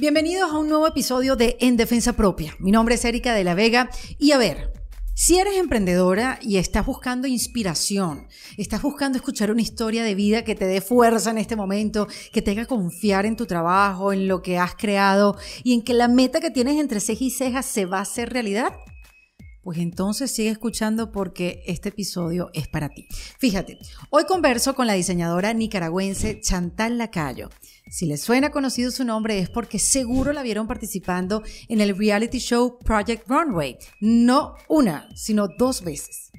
Bienvenidos a un nuevo episodio de En Defensa Propia. Mi nombre es Erika de la Vega y a ver, si eres emprendedora y estás buscando inspiración, estás buscando escuchar una historia de vida que te dé fuerza en este momento, que te haga confiar en tu trabajo, en lo que has creado y en que la meta que tienes entre ceja y ceja se va a hacer realidad, pues entonces sigue escuchando porque este episodio es para ti. Fíjate, hoy converso con la diseñadora nicaragüense Chantal Lacayo. Si les suena conocido su nombre es porque seguro la vieron participando en el reality show Project Runway, no una, sino dos veces.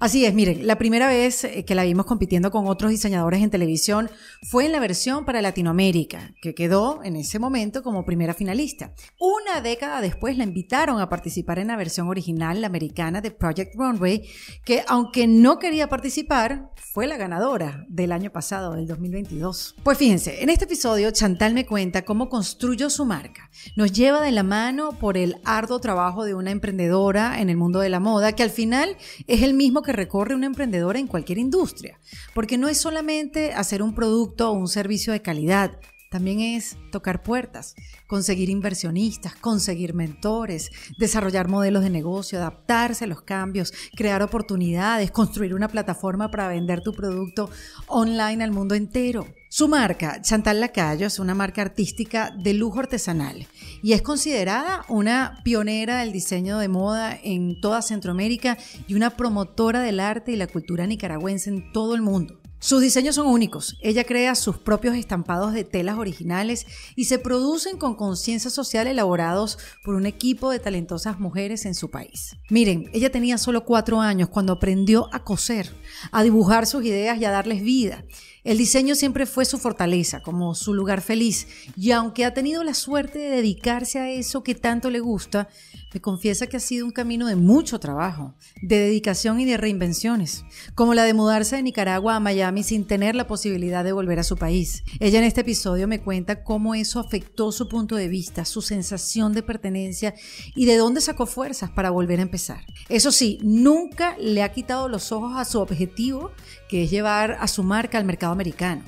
Así es, miren, la primera vez eh, que la vimos compitiendo con otros diseñadores en televisión fue en la versión para Latinoamérica, que quedó en ese momento como primera finalista. Una década después la invitaron a participar en la versión original americana de Project Runway, que aunque no quería participar, fue la ganadora del año pasado, del 2022. Pues fíjense, en este episodio Chantal me cuenta cómo construyó su marca. Nos lleva de la mano por el arduo trabajo de una emprendedora en el mundo de la moda, que al final es el mismo que recorre un emprendedor en cualquier industria, porque no es solamente hacer un producto o un servicio de calidad, también es tocar puertas, conseguir inversionistas, conseguir mentores, desarrollar modelos de negocio, adaptarse a los cambios, crear oportunidades, construir una plataforma para vender tu producto online al mundo entero. Su marca, Chantal Lacayo, es una marca artística de lujo artesanal y es considerada una pionera del diseño de moda en toda Centroamérica y una promotora del arte y la cultura nicaragüense en todo el mundo. Sus diseños son únicos. Ella crea sus propios estampados de telas originales y se producen con conciencia social elaborados por un equipo de talentosas mujeres en su país. Miren, ella tenía solo cuatro años cuando aprendió a coser, a dibujar sus ideas y a darles vida. El diseño siempre fue su fortaleza, como su lugar feliz, y aunque ha tenido la suerte de dedicarse a eso que tanto le gusta, me confiesa que ha sido un camino de mucho trabajo, de dedicación y de reinvenciones, como la de mudarse de Nicaragua a Miami sin tener la posibilidad de volver a su país. Ella en este episodio me cuenta cómo eso afectó su punto de vista, su sensación de pertenencia y de dónde sacó fuerzas para volver a empezar. Eso sí, nunca le ha quitado los ojos a su objetivo, que es llevar a su marca al mercado americano.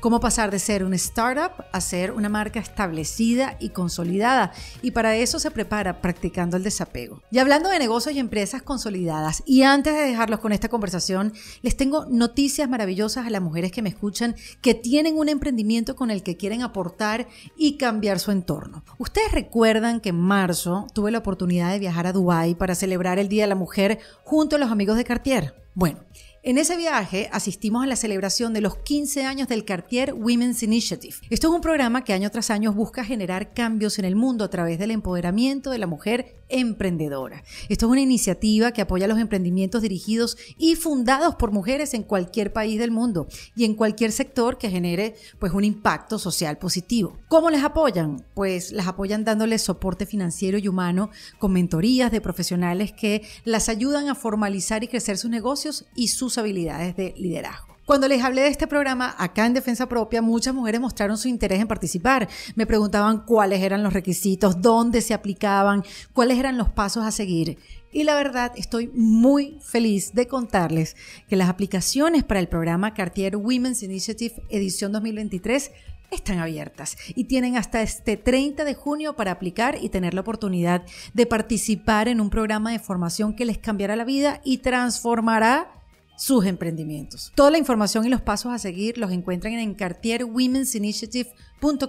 Cómo pasar de ser una startup a ser una marca establecida y consolidada. Y para eso se prepara practicando el desapego. Y hablando de negocios y empresas consolidadas, y antes de dejarlos con esta conversación, les tengo noticias maravillosas a las mujeres que me escuchan que tienen un emprendimiento con el que quieren aportar y cambiar su entorno. Ustedes recuerdan que en marzo tuve la oportunidad de viajar a Dubái para celebrar el Día de la Mujer junto a los amigos de Cartier. Bueno, en ese viaje asistimos a la celebración de los 15 años del Cartier Women's Initiative. Esto es un programa que año tras año busca generar cambios en el mundo a través del empoderamiento de la mujer Emprendedora. Esto es una iniciativa que apoya los emprendimientos dirigidos y fundados por mujeres en cualquier país del mundo y en cualquier sector que genere pues un impacto social positivo. ¿Cómo les apoyan? Pues las apoyan dándoles soporte financiero y humano con mentorías de profesionales que las ayudan a formalizar y crecer sus negocios y sus habilidades de liderazgo. Cuando les hablé de este programa acá en Defensa Propia, muchas mujeres mostraron su interés en participar. Me preguntaban cuáles eran los requisitos, dónde se aplicaban, cuáles eran los pasos a seguir. Y la verdad, estoy muy feliz de contarles que las aplicaciones para el programa Cartier Women's Initiative Edición 2023 están abiertas y tienen hasta este 30 de junio para aplicar y tener la oportunidad de participar en un programa de formación que les cambiará la vida y transformará sus emprendimientos. Toda la información y los pasos a seguir los encuentran en Cartier Women's Initiative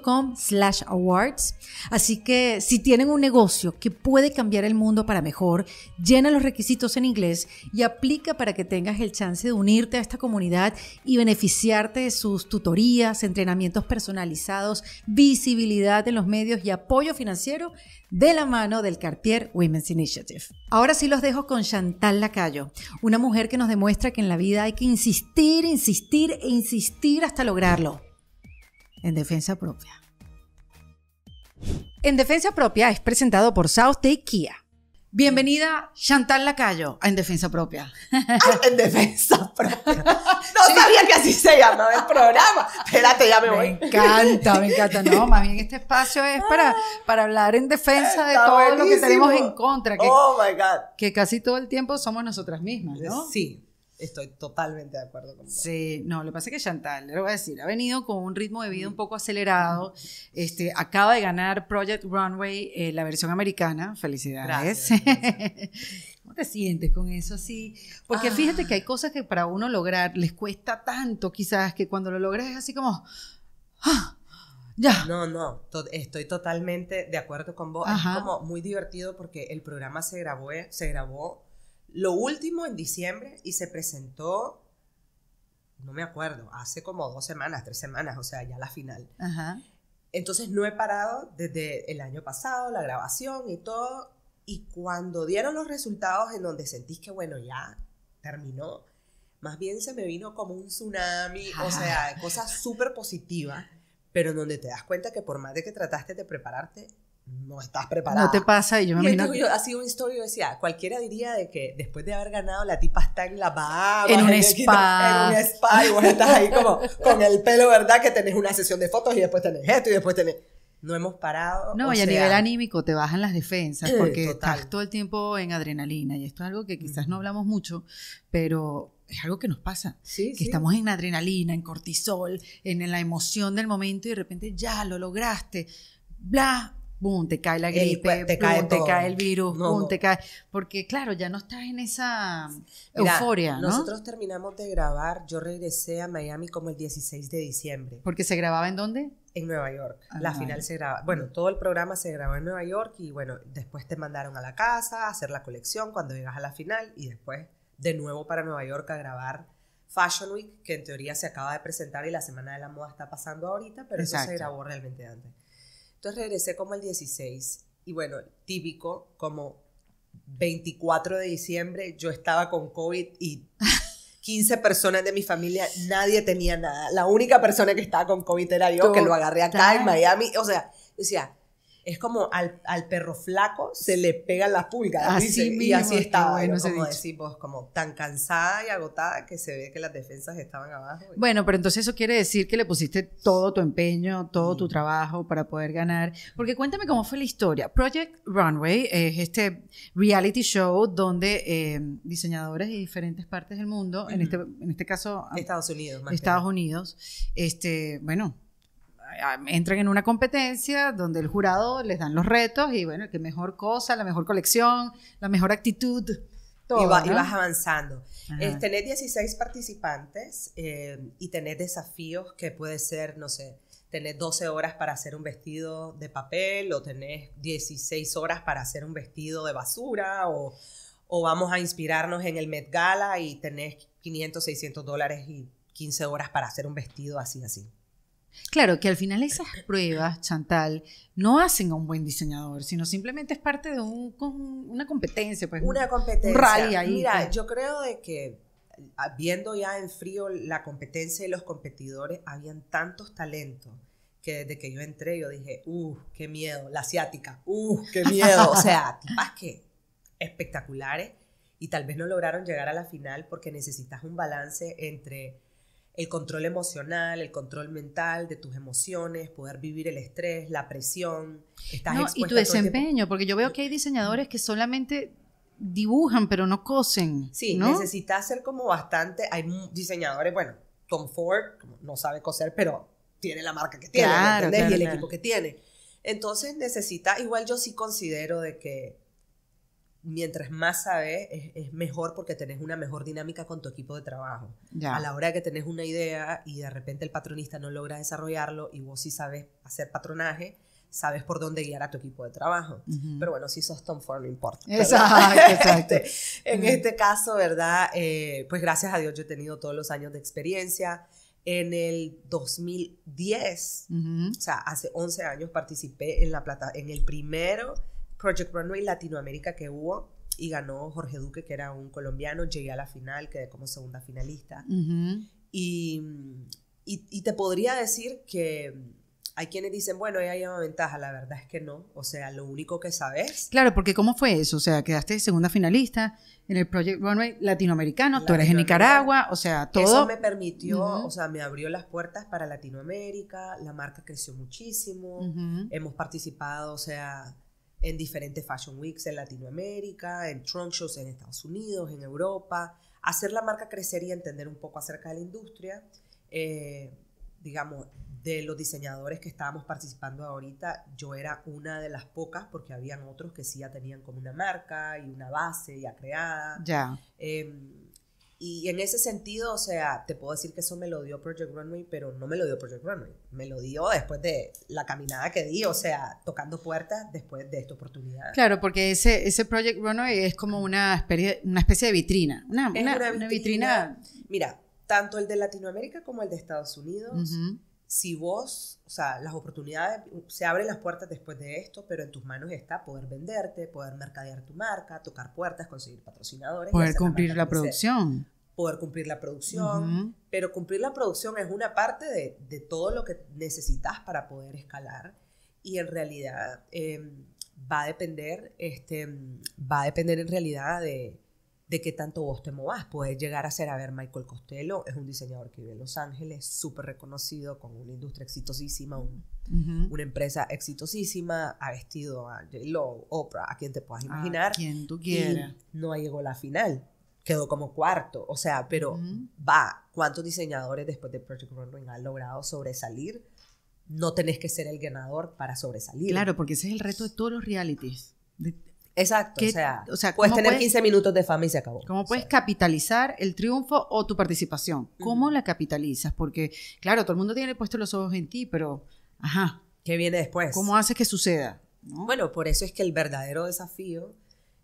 .com awards. Así que si tienen un negocio que puede cambiar el mundo para mejor, llena los requisitos en inglés y aplica para que tengas el chance de unirte a esta comunidad y beneficiarte de sus tutorías, entrenamientos personalizados, visibilidad en los medios y apoyo financiero de la mano del Cartier Women's Initiative. Ahora sí los dejo con Chantal Lacayo, una mujer que nos demuestra que en la vida hay que insistir, insistir e insistir hasta lograrlo en defensa propia. En defensa propia es presentado por South Day Bienvenida Chantal Lacayo a En Defensa Propia. Ah, en Defensa Propia. No sabía que así se llamaba el programa. Espérate, ya me, voy. Me encanta, me encanta. No, más bien este espacio es para, ah. para hablar en defensa de todo lo que tenemos en contra. Que, oh my God. Que casi todo el tiempo somos nosotras mismas, ¿no? Sí, Estoy totalmente de acuerdo con Sí, no, lo que pasa es que Chantal, le voy a decir, ha venido con un ritmo de vida un mm. poco acelerado. Este, acaba de ganar Project Runway, eh, la versión americana. Felicidades. ¿Cómo te sientes con eso así? Porque ah. fíjate que hay cosas que para uno lograr les cuesta tanto, quizás, que cuando lo logras es así como. ¡Ah! Ya. No, no, estoy totalmente de acuerdo con vos. Es como muy divertido porque el programa se grabó, eh, se grabó lo último en diciembre y se presentó, no me acuerdo, hace como dos semanas, tres semanas, o sea, ya la final. Entonces no he parado desde el año pasado, la grabación y todo. Y cuando dieron los resultados en donde sentís que, bueno, ya terminó, más bien se me vino como un tsunami, o ah. sea, cosas súper positivas, pero en donde te das cuenta que por más de que trataste de prepararte, no estás preparado No te pasa y yo me imagino... Yo, sido un historia decía, cualquiera diría de que después de haber ganado la tipa está en la Bahamas. En un spa. En un spa y vos estás ahí como con el pelo, ¿verdad? Que tenés una sesión de fotos y después tenés esto y después tenés... No hemos parado. No, y a nivel anímico te bajan las defensas eh, porque estás todo el tiempo en adrenalina y esto es algo que quizás no hablamos mucho, pero es algo que nos pasa. que estamos en adrenalina, en cortisol, en la emoción del momento y de repente ya lo lograste. Bla, te cae la gripe, te, cae el virus, cae. Porque, claro, ya no estás en esa euforia. Nosotros terminamos de grabar, yo regresé a Miami como el 16 de diciembre. ¿Porque se grababa en dónde? En Nueva York. Ah, la final se graba. Bueno, todo el programa se grabó en Nueva York y bueno, después te mandaron a la casa a hacer la colección cuando llegas a la final y después de nuevo para Nueva York a grabar Fashion Week, que en teoría se acaba de presentar y la Semana de la Moda está pasando ahorita, pero eso se grabó realmente antes. Entonces regresé como el 16 y bueno, típico, como 24 de diciembre yo estaba con COVID y 15 personas de mi familia, nadie tenía nada. La única persona que estaba con COVID era yo, que lo agarré acá en Miami. O sea, decía, es como al, perro flaco se le pegan las pulgas. Así y así estaba, bueno, como decimos, como tan cansada y agotada que se ve que las defensas estaban abajo. Bueno, pero entonces eso quiere decir que le pusiste todo tu empeño, todo tu mm. trabajo para poder ganar. Porque cuéntame cómo fue la historia. Project Runway es este reality show donde eh, diseñadores de diferentes partes del mundo, en, este, en este caso... Ah, Estados Unidos. Estados Unidos, este, bueno, entran en una competencia donde el jurado les dan los retos y bueno, qué mejor cosa, la mejor colección, la mejor actitud, Y, vas avanzando. Es, tener 16 participantes eh, y tener desafíos que puede ser, no sé, tener 12 horas para hacer un vestido de papel o tener 16 horas para hacer un vestido de basura o, o vamos a inspirarnos en el Met Gala y tenés 500, 600 dólares y 15 horas para hacer un vestido así, así. Claro, que al final esas pruebas, Chantal, no hacen a un buen diseñador, sino simplemente es parte de una competencia. Pues, una competencia. Mira, pues. yo creo de que ah, viendo ya en frío la competencia y los competidores, habían tantos talentos que desde que yo entré yo dije, ¡uh, qué miedo! La asiática, ¡uh, qué miedo! o sea, tipas que espectaculares y tal vez no lograron llegar a la final porque necesitas un balance entre el control emocional, el control mental de tus emociones, poder vivir el estrés, la presión. y tu desempeño, porque yo veo que hay diseñadores que solamente dibujan, pero no cosen. Sí, ¿no? necesitas ser como bastante. Hay diseñadores, bueno, Tom Ford no sabe coser, pero tiene la marca que tiene, claro, ¿entendés? y el equipo que tiene. Entonces necesita, igual yo sí considero de que mientras más sabes, es, mejor porque tenés una mejor dinámica con tu equipo de trabajo. A la hora que tenés una idea y de repente el patronista no logra desarrollarlo y vos sí sabes hacer patronaje, sabes por dónde guiar a tu equipo de trabajo. Pero bueno, si sos Tom Ford, no importa. Este, exacto, en este caso, ¿verdad? Eh, pues gracias a Dios yo he tenido todos los años de experiencia. En el 2010, o sea, hace 11 años participé en, la plata en el primero Project Runway Latinoamérica que hubo y ganó Jorge Duque, que era un colombiano. Llegué a la final, quedé como segunda finalista. y, y, te podría decir que hay quienes dicen, bueno, ella lleva ventaja. La verdad es que no. O sea, lo único que sabes. Claro, porque ¿cómo fue eso? O sea, quedaste segunda finalista en el Project Runway latinoamericano, tú eres en Nicaragua, o sea, todo. Eso me permitió, o sea, me abrió las puertas para Latinoamérica, la marca creció muchísimo, hemos participado, o sea, en diferentes Fashion Weeks en Latinoamérica, en trunk shows en Estados Unidos, en Europa, hacer la marca crecer y entender un poco acerca de la industria, eh, digamos, de los diseñadores que estábamos participando ahorita, yo era una de las pocas porque habían otros que sí ya tenían como una marca y una base ya creada. Ya. Em, y en ese sentido, o sea, te puedo decir que eso me lo dio Project Runway, pero no me lo dio Project Runway. Me lo dio después de la caminada que di, o sea, tocando puertas después de esta oportunidad. Claro, porque ese, ese Project Runway es como una especie, una especie de vitrina. Una, una, vitrina, Mira, tanto el de Latinoamérica como el de Estados Unidos si vos, o sea, las oportunidades, se abren las puertas después de esto, pero en tus manos está poder venderte, poder mercadear tu marca, tocar puertas, conseguir patrocinadores. Poder cumplir la, producción. Poder cumplir la producción, pero cumplir la producción es una parte de, todo lo que necesitas para poder escalar y en realidad em, va a depender, este, va a depender en realidad de, de qué tanto vos te movás. Puedes llegar a ser, a ver, Michael Costello es un diseñador que vive en Los Ángeles, súper reconocido, con una industria exitosísima, una empresa exitosísima, ha vestido a J. Lo, Oprah, a quien te puedas imaginar. A quien tú quieras. no llegó a la final, quedó como cuarto, o sea, pero va, ¿cuántos diseñadores después de Project Runway han logrado sobresalir? No tenés que ser el ganador para sobresalir. Claro, porque ese es el reto de todos los realities de Exacto, o sea, puedes tener 15 minutos de fama y se acabó. ¿Cómo puedes capitalizar el triunfo o tu participación? ¿Cómo la capitalizas? Porque, claro, todo el mundo tiene puestos los ojos en ti, pero, ajá. ¿Qué viene después? ¿Cómo haces que suceda? Bueno, por eso es que el verdadero desafío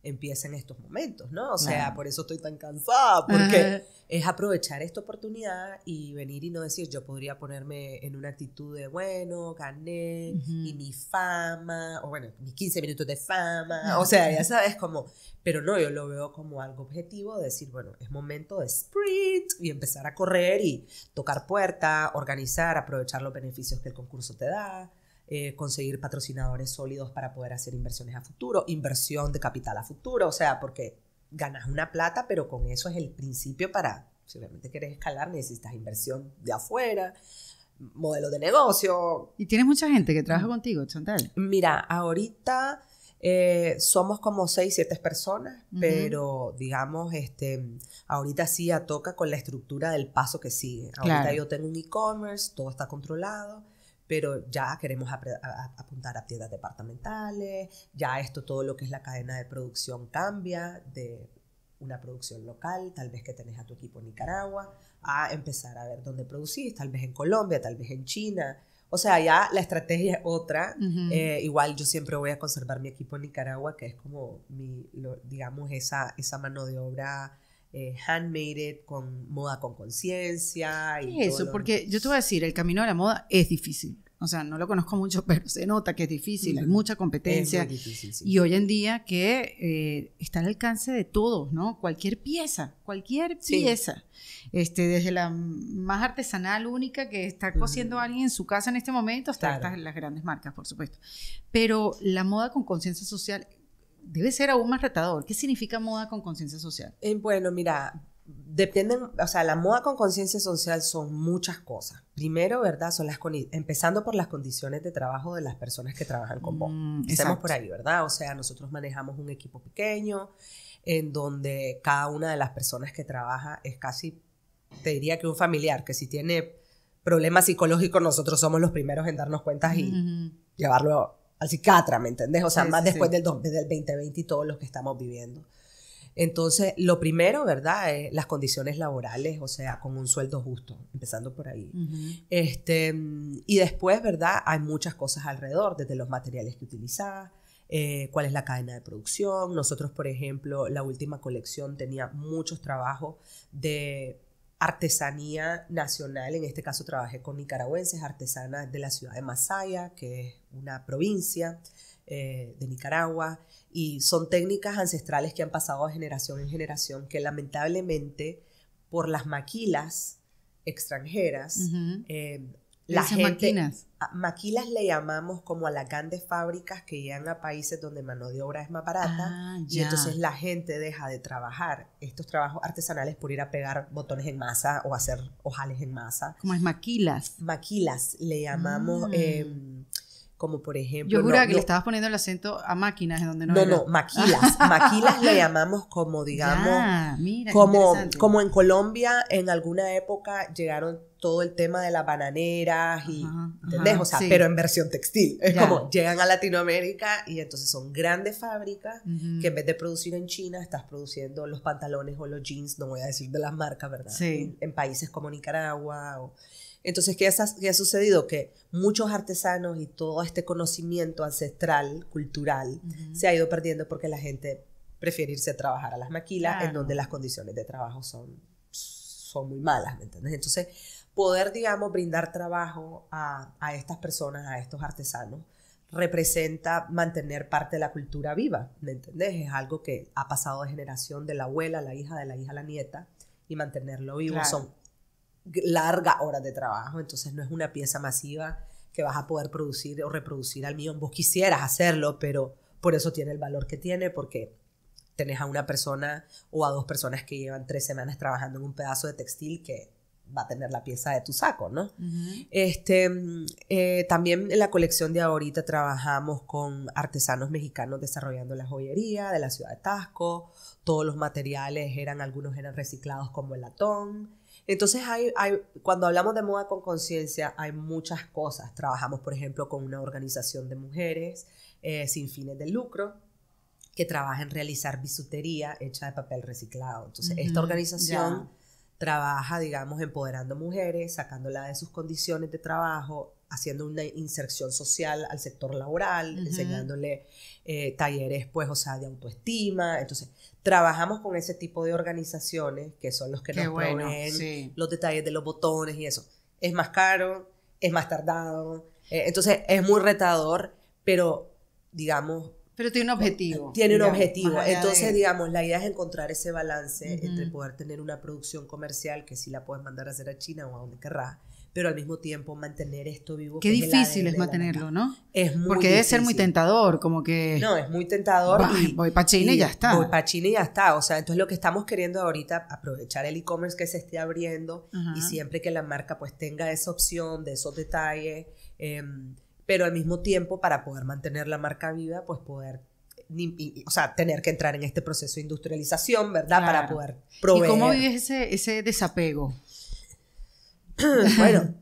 empieza en estos momentos, ¿no? O sea, por eso estoy tan cansada, porque es aprovechar esta oportunidad y venir y no decir, yo podría ponerme en una actitud de, bueno, gané, y mi fama, o bueno, mis 15 minutos de fama, ah, o sea, ya sabes, como, pero no, yo lo veo como algo objetivo, decir, bueno, es momento de sprint y empezar a correr y tocar puerta, organizar, aprovechar los beneficios que el concurso te da eh, conseguir patrocinadores sólidos para poder hacer inversiones a futuro, inversión de capital a futuro, o sea, porque ganas una plata, pero con eso es el principio para, si realmente quieres escalar, necesitas inversión de afuera, modelo de negocio. ¿Y tienes mucha gente que trabaja contigo, Chantal? Mira, ahorita... Eh, somos como seis, siete personas, pero digamos, este, ahorita sí toca con la estructura del paso que sigue. Ahorita yo tengo un e-commerce, todo está controlado pero ya queremos apuntar a tiendas departamentales, ya esto, todo lo que es la cadena de producción cambia de una producción local, tal vez que tenés a tu equipo en Nicaragua, a empezar a ver dónde producís, tal vez en Colombia, tal vez en China, o sea, ya la estrategia es otra. Eh, igual yo siempre voy a conservar mi equipo en Nicaragua, que es como mi, digamos, esa, esa mano de obra eh, handmade, con moda con conciencia. Y eso, porque yo te voy a decir, el camino de la moda es difícil. O sea, no lo conozco mucho, pero se nota que es difícil, hay mucha competencia. Y hoy en día que eh, está al alcance de todos, ¿no? Cualquier pieza, cualquier pieza. Este, desde la más artesanal única que está cosiendo alguien en su casa en este momento hasta las grandes marcas, por supuesto. Pero la moda con conciencia social debe ser aún más retador. ¿Qué significa moda con conciencia social? Eh, bueno, mira, dependen, o sea, la moda con conciencia social son muchas cosas. Primero, ¿verdad? Son las empezando por las condiciones de trabajo de las personas que trabajan con vos. Mm, Estamos por ahí, ¿verdad? O sea, nosotros manejamos un equipo pequeño en donde cada una de las personas que trabaja es casi, te diría que un familiar, que si tiene problemas psicológicos, nosotros somos los primeros en darnos cuenta y llevarlo al cicatra, ¿me entendés? O sea, más después Del, 2020 y todos los que estamos viviendo. Entonces, lo primero, ¿verdad? Es eh, las condiciones laborales, o sea, con un sueldo justo, empezando por ahí. este, mm, y después, ¿verdad? Hay muchas cosas alrededor, desde los materiales que utilizas, eh, cuál es la cadena de producción. Nosotros, por ejemplo, la última colección tenía muchos trabajos de artesanía nacional, en este caso trabajé con nicaragüenses, artesanas de la ciudad de Masaya, que es una provincia eh, de Nicaragua, y son técnicas ancestrales que han pasado de generación en generación, que lamentablemente por las maquilas extranjeras, eh, las maquilas le llamamos como a las grandes fábricas que llegan a países donde mano de obra es más barata ah, y entonces la gente deja de trabajar estos trabajos artesanales por ir a pegar botones en masa o hacer ojales en masa. Como es maquilas. Maquilas le llamamos. Mm. Em, como por ejemplo... Yo juraba que le estabas poniendo el acento a máquinas en donde no... No, no, maquilas. maquilas le llamamos como, digamos, como, en Colombia en alguna época llegaron todo el tema de las bananeras y, ¿entendés? o sea, pero en versión textil. Es como llegan a Latinoamérica y entonces son grandes fábricas que en vez de producir en China, estás produciendo los pantalones o los jeans, no voy a decir de las marcas, ¿verdad? Sí. en países como Nicaragua o entonces, ¿qué, ha sucedido? Que muchos artesanos y todo este conocimiento ancestral, cultural, se ha ido perdiendo porque la gente prefiere irse a trabajar a las maquilas, en donde las condiciones de trabajo son, son muy malas, ¿me entiendes? Entonces, poder, digamos, brindar trabajo a, a estas personas, a estos artesanos, representa mantener parte de la cultura viva, ¿me entendés? Es algo que ha pasado de generación de la abuela, la hija, de la hija, la nieta, y mantenerlo vivo son larga hora de trabajo, entonces no es una pieza masiva que vas a poder producir o reproducir al millón. Vos quisieras hacerlo, pero por eso tiene el valor que tiene, porque tenés a una persona o a dos personas que llevan tres semanas trabajando en un pedazo de textil que va a tener la pieza de tu saco, ¿no? este, eh, también en la colección de ahorita trabajamos con artesanos mexicanos desarrollando la joyería de la ciudad de Tasco. Todos los materiales eran, algunos eran reciclados como el latón, entonces, hay, cuando hablamos de moda con conciencia, hay muchas cosas. Trabajamos, por ejemplo, con una organización de mujeres eh, sin fines de lucro que trabaja en realizar bisutería hecha de papel reciclado. Entonces, esta organización trabaja, digamos, empoderando mujeres, sacándola de sus condiciones de trabajo haciendo una inserción social al sector laboral, enseñándole eh, talleres, pues, o sea, de autoestima. Entonces, trabajamos con ese tipo de organizaciones que son los que nos bueno, los detalles de los botones y eso. Es más caro, es más tardado, eh, entonces es muy retador, pero digamos... Pero tiene un objetivo. Tiene un objetivo. Entonces, digamos, la idea es encontrar ese balance entre poder tener una producción comercial que sí la puedes mandar a hacer a China o a donde querrás, pero al mismo tiempo mantener esto vivo. Qué difícil es mantenerlo, ¿no? Es muy Porque debe ser muy tentador, como que... No, es muy tentador. voy para China y, ya está. Voy para China y ya está. O sea, entonces lo que estamos queriendo ahorita, aprovechar el e-commerce que se esté abriendo y siempre que la marca pues tenga esa opción de esos detalles, em, pero al mismo tiempo para poder mantener la marca viva, pues poder o sea, tener que entrar en este proceso de industrialización, ¿verdad? Para poder proveer. ¿Y cómo vives ese, ese desapego? bueno,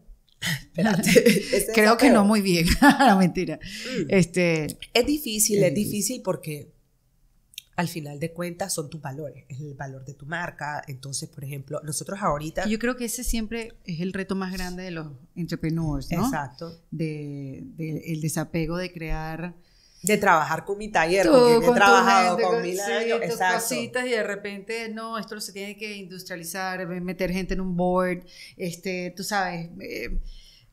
espérate. Este creo que no muy bien, la mentira. Mm. Este, es difícil, es difícil porque al final de cuentas son tus valores, es el valor de tu marca. Entonces, por ejemplo, nosotros ahorita... Yo creo que ese siempre es el reto más grande de los entrepreneurs, ¿no? Exacto. de el desapego de crear de trabajar con mi taller, Tú, porque con he trabajado gente, con, mil sí, exacto. cositas y de repente, no, esto se tiene que industrializar, meter gente en un board, este, tú sabes. Eh,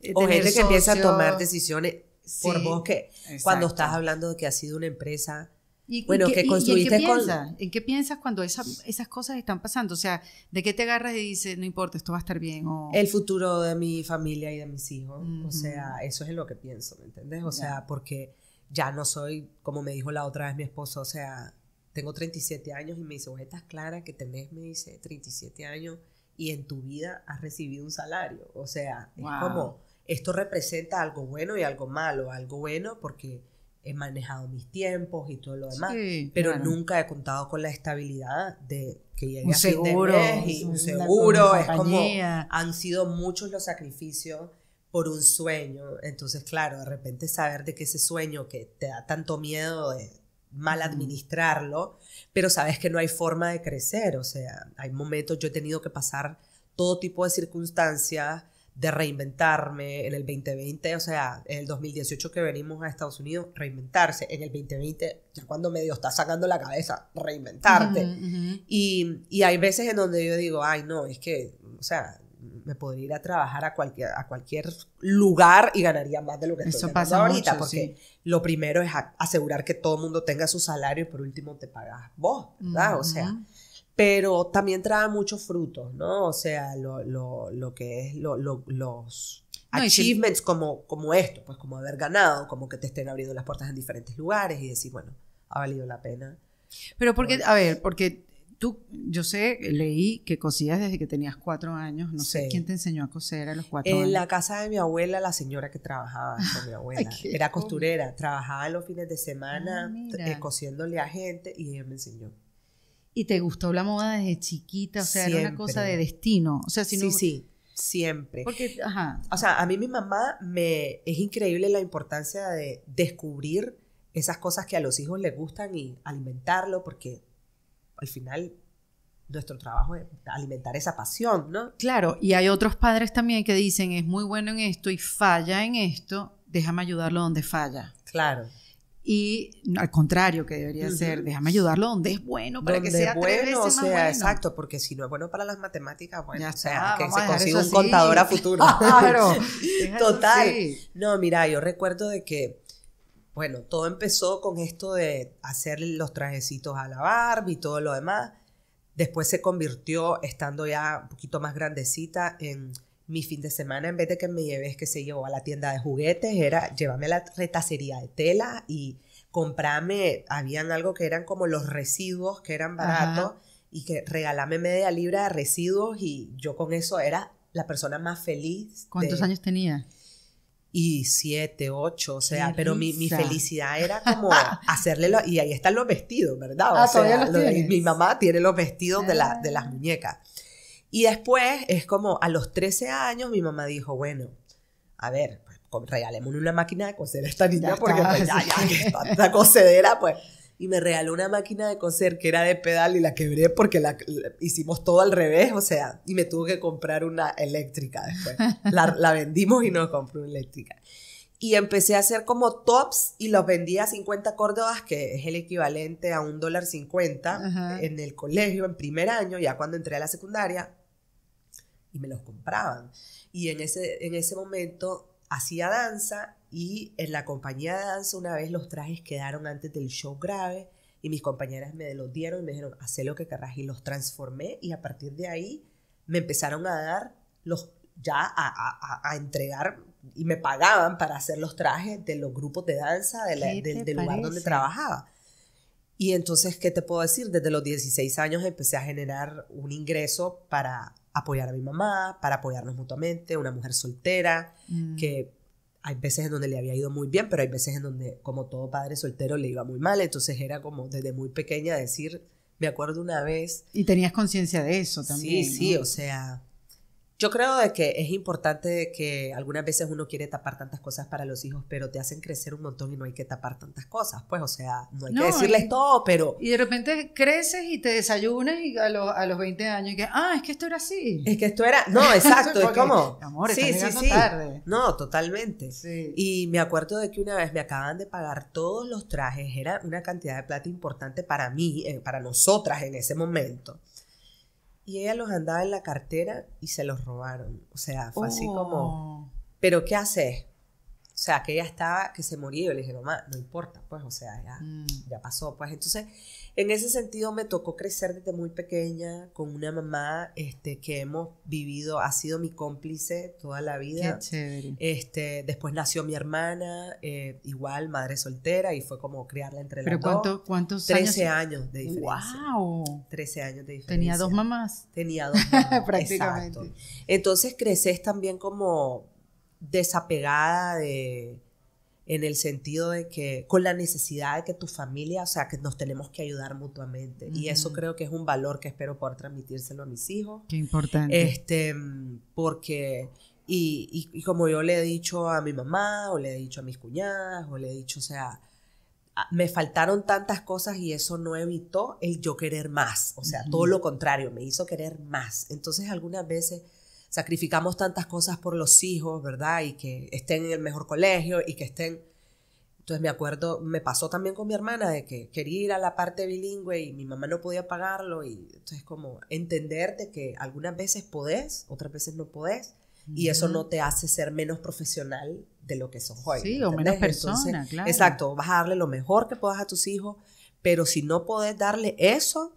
eh o gente que empieza a tomar decisiones por vos que cuando estás hablando de que ha sido una empresa ¿Y, bueno, que construiste ¿y en qué piensas? ¿En qué piensas cuando esas esas cosas están pasando? O sea, ¿de qué te agarras y dices, no importa, esto va a estar bien? O... El futuro de mi familia y de mis hijos. O sea, eso es en lo que pienso, ¿me entiendes? O sea, porque ya no soy, como me dijo la otra vez mi esposo, o sea, tengo 37 años y me dice, oye, estás clara que tenés, este me dice, 37 años y en tu vida has recibido un salario. O sea, es como, esto representa algo bueno y algo malo, algo bueno porque he manejado mis tiempos y todo lo demás, pero nunca he contado con la estabilidad de que llegue un a seguro, fin de y un seguro, es como han sido muchos los sacrificios por un sueño. Entonces, claro, de repente saber de que ese sueño que te da tanto miedo de mal administrarlo, pero sabes que no hay forma de crecer. O sea, hay momentos, yo he tenido que pasar todo tipo de circunstancias, de reinventarme en el 2020, o sea, en el 2018 que venimos a Estados Unidos, reinventarse, en el 2020, ya cuando medio está sacando la cabeza, reinventarte. Y, y, hay veces en donde yo digo, ay, no, es que, o sea, me podría ir a trabajar a cualquier, a cualquier lugar y ganaría más de lo que Eso pasa ahorita, porque lo primero es asegurar que todo el mundo tenga su salario y por último te pagas vos, ¿verdad? O sea, pero también trae muchos frutos, ¿no? O sea, lo, que es los achievements como, como esto, pues como haber ganado, como que te estén abriendo las puertas en diferentes lugares y decir, bueno, ha valido la pena. Pero porque, a ver, porque Tú, yo sé, leí que cosías desde que tenías cuatro años. No sé quién te enseñó a coser a los cuatro años. En la casa de mi abuela, la señora que trabajaba con mi abuela, era costurera, trabajaba los fines de semana ah, eh, cosiéndole a gente y ella me enseñó. ¿Y te gustó la moda desde chiquita? O sea, era una cosa de destino. O sea, si no... Sí, sí, siempre. Porque, ajá. O sea, a mí mi mamá me... Es increíble la importancia de descubrir esas cosas que a los hijos les gustan y alimentarlo porque al final nuestro trabajo es alimentar esa pasión, ¿no? Claro, y hay otros padres también que dicen, es muy bueno en esto y falla en esto, déjame ayudarlo donde falla. Claro. Y al contrario, que debería ser, déjame ayudarlo donde es bueno, para que sea tres veces o sea, Exacto, porque si no es bueno para las matemáticas, bueno, sea, que se consiga un contador a futuro. claro. Total. No, mira, yo recuerdo de que bueno, todo empezó con esto de hacer los trajecitos a la Barbie y todo lo demás. Después se convirtió, estando ya un poquito más grandecita, en mi fin de semana, en vez de que me lleves, que se llevó a la tienda de juguetes, era llévame a la retacería de tela y comprame, habían algo que eran como los residuos, que eran baratos, y que regalame media libra de residuos y yo con eso era la persona más feliz. ¿Cuántos años tenía? y siete, ocho, o sea, pero mi, felicidad era como hacerle, y ahí están los vestidos, ¿verdad? Ah, mi mamá tiene los vestidos de, de las ah. muñecas. Y después es como a los 13 años mi mamá dijo, bueno, a ver, pues, regalémosle una máquina de coser a esta niña porque pues, ya, ya, que pues y me regaló una máquina de coser que era de pedal y la quebré porque la, hicimos todo al revés, o sea, y me tuvo que comprar una eléctrica después. La, vendimos y nos compró una eléctrica. Y empecé a hacer como tops y los vendía a 50 córdobas, que es el equivalente a un dólar 50 en el colegio, en primer año, ya cuando entré a la secundaria, y me los compraban. Y en ese, en ese momento hacía danza y en la compañía de danza una vez los trajes quedaron antes del show grave y mis compañeras me los dieron y me dijeron, haz lo que querrás y los transformé y a partir de ahí me empezaron a dar los, ya a, entregar y me pagaban para hacer los trajes de los grupos de danza de del lugar donde trabajaba. Y entonces, ¿qué te puedo decir? Desde los 16 años empecé a generar un ingreso para apoyar a mi mamá, para apoyarnos mutuamente, una mujer soltera mm. que hay veces en donde le había ido muy bien, pero hay veces en donde, como todo padre soltero, le iba muy mal. Entonces era como desde muy pequeña decir, me acuerdo una vez. Y tenías conciencia de eso también. Sí, sí, o sea, yo creo de que es importante que algunas veces uno quiere tapar tantas cosas para los hijos, pero te hacen crecer un montón y no hay que tapar tantas cosas. Pues, o sea, no hay que decirles todo, pero... Y de repente creces y te desayunas y a, los, a 20 años y que, ah, es que esto era así. Es que esto era... No, exacto, es como... Amor, sí, sí, sí. Tarde. No, totalmente. Y me acuerdo de que una vez me acaban de pagar todos los trajes, era una cantidad de plata importante para mí, eh, para nosotras en ese momento y ella los andaba en la cartera y se los robaron. O sea, fue así como, oh. ¿pero qué haces? O sea, que ella estaba, que se moría. Yo le dije, mamá, no importa, pues, o sea, ya, mm. ya pasó. Pues entonces, en ese sentido me tocó crecer desde muy pequeña con una mamá este, que hemos vivido, ha sido mi cómplice toda la vida. Qué chévere. Este, después nació mi hermana, eh, igual madre soltera y fue como criarla entre ¿Pero cuánto, cuántos 13 años? años? de diferencia. ¡Wow! 13 años de diferencia. Tenía dos mamás. Tenía dos Exacto. Entonces creces también como desapegada de en el sentido de que con la necesidad de que tu familia, o sea, que nos tenemos que ayudar mutuamente. Y eso creo que es un valor que espero poder transmitírselo a mis hijos. Qué importante. Este, porque, y, como yo le he dicho a mi mamá, o le he dicho a mis cuñadas, o le he dicho, o sea, me faltaron tantas cosas y eso no evitó el yo querer más. O sea, todo lo contrario, me hizo querer más. Entonces, algunas veces sacrificamos tantas cosas por los hijos, ¿verdad? Y que estén en el mejor colegio y que estén... Entonces me acuerdo, me pasó también con mi hermana de que quería ir a la parte bilingüe y mi mamá no podía pagarlo y entonces como entenderte que algunas veces podés, otras veces no podés y eso no te hace ser menos profesional de lo que sos hoy. Sí, o menos persona, claro. Exacto, vas a darle lo mejor que puedas a tus hijos, pero si no podés darle eso,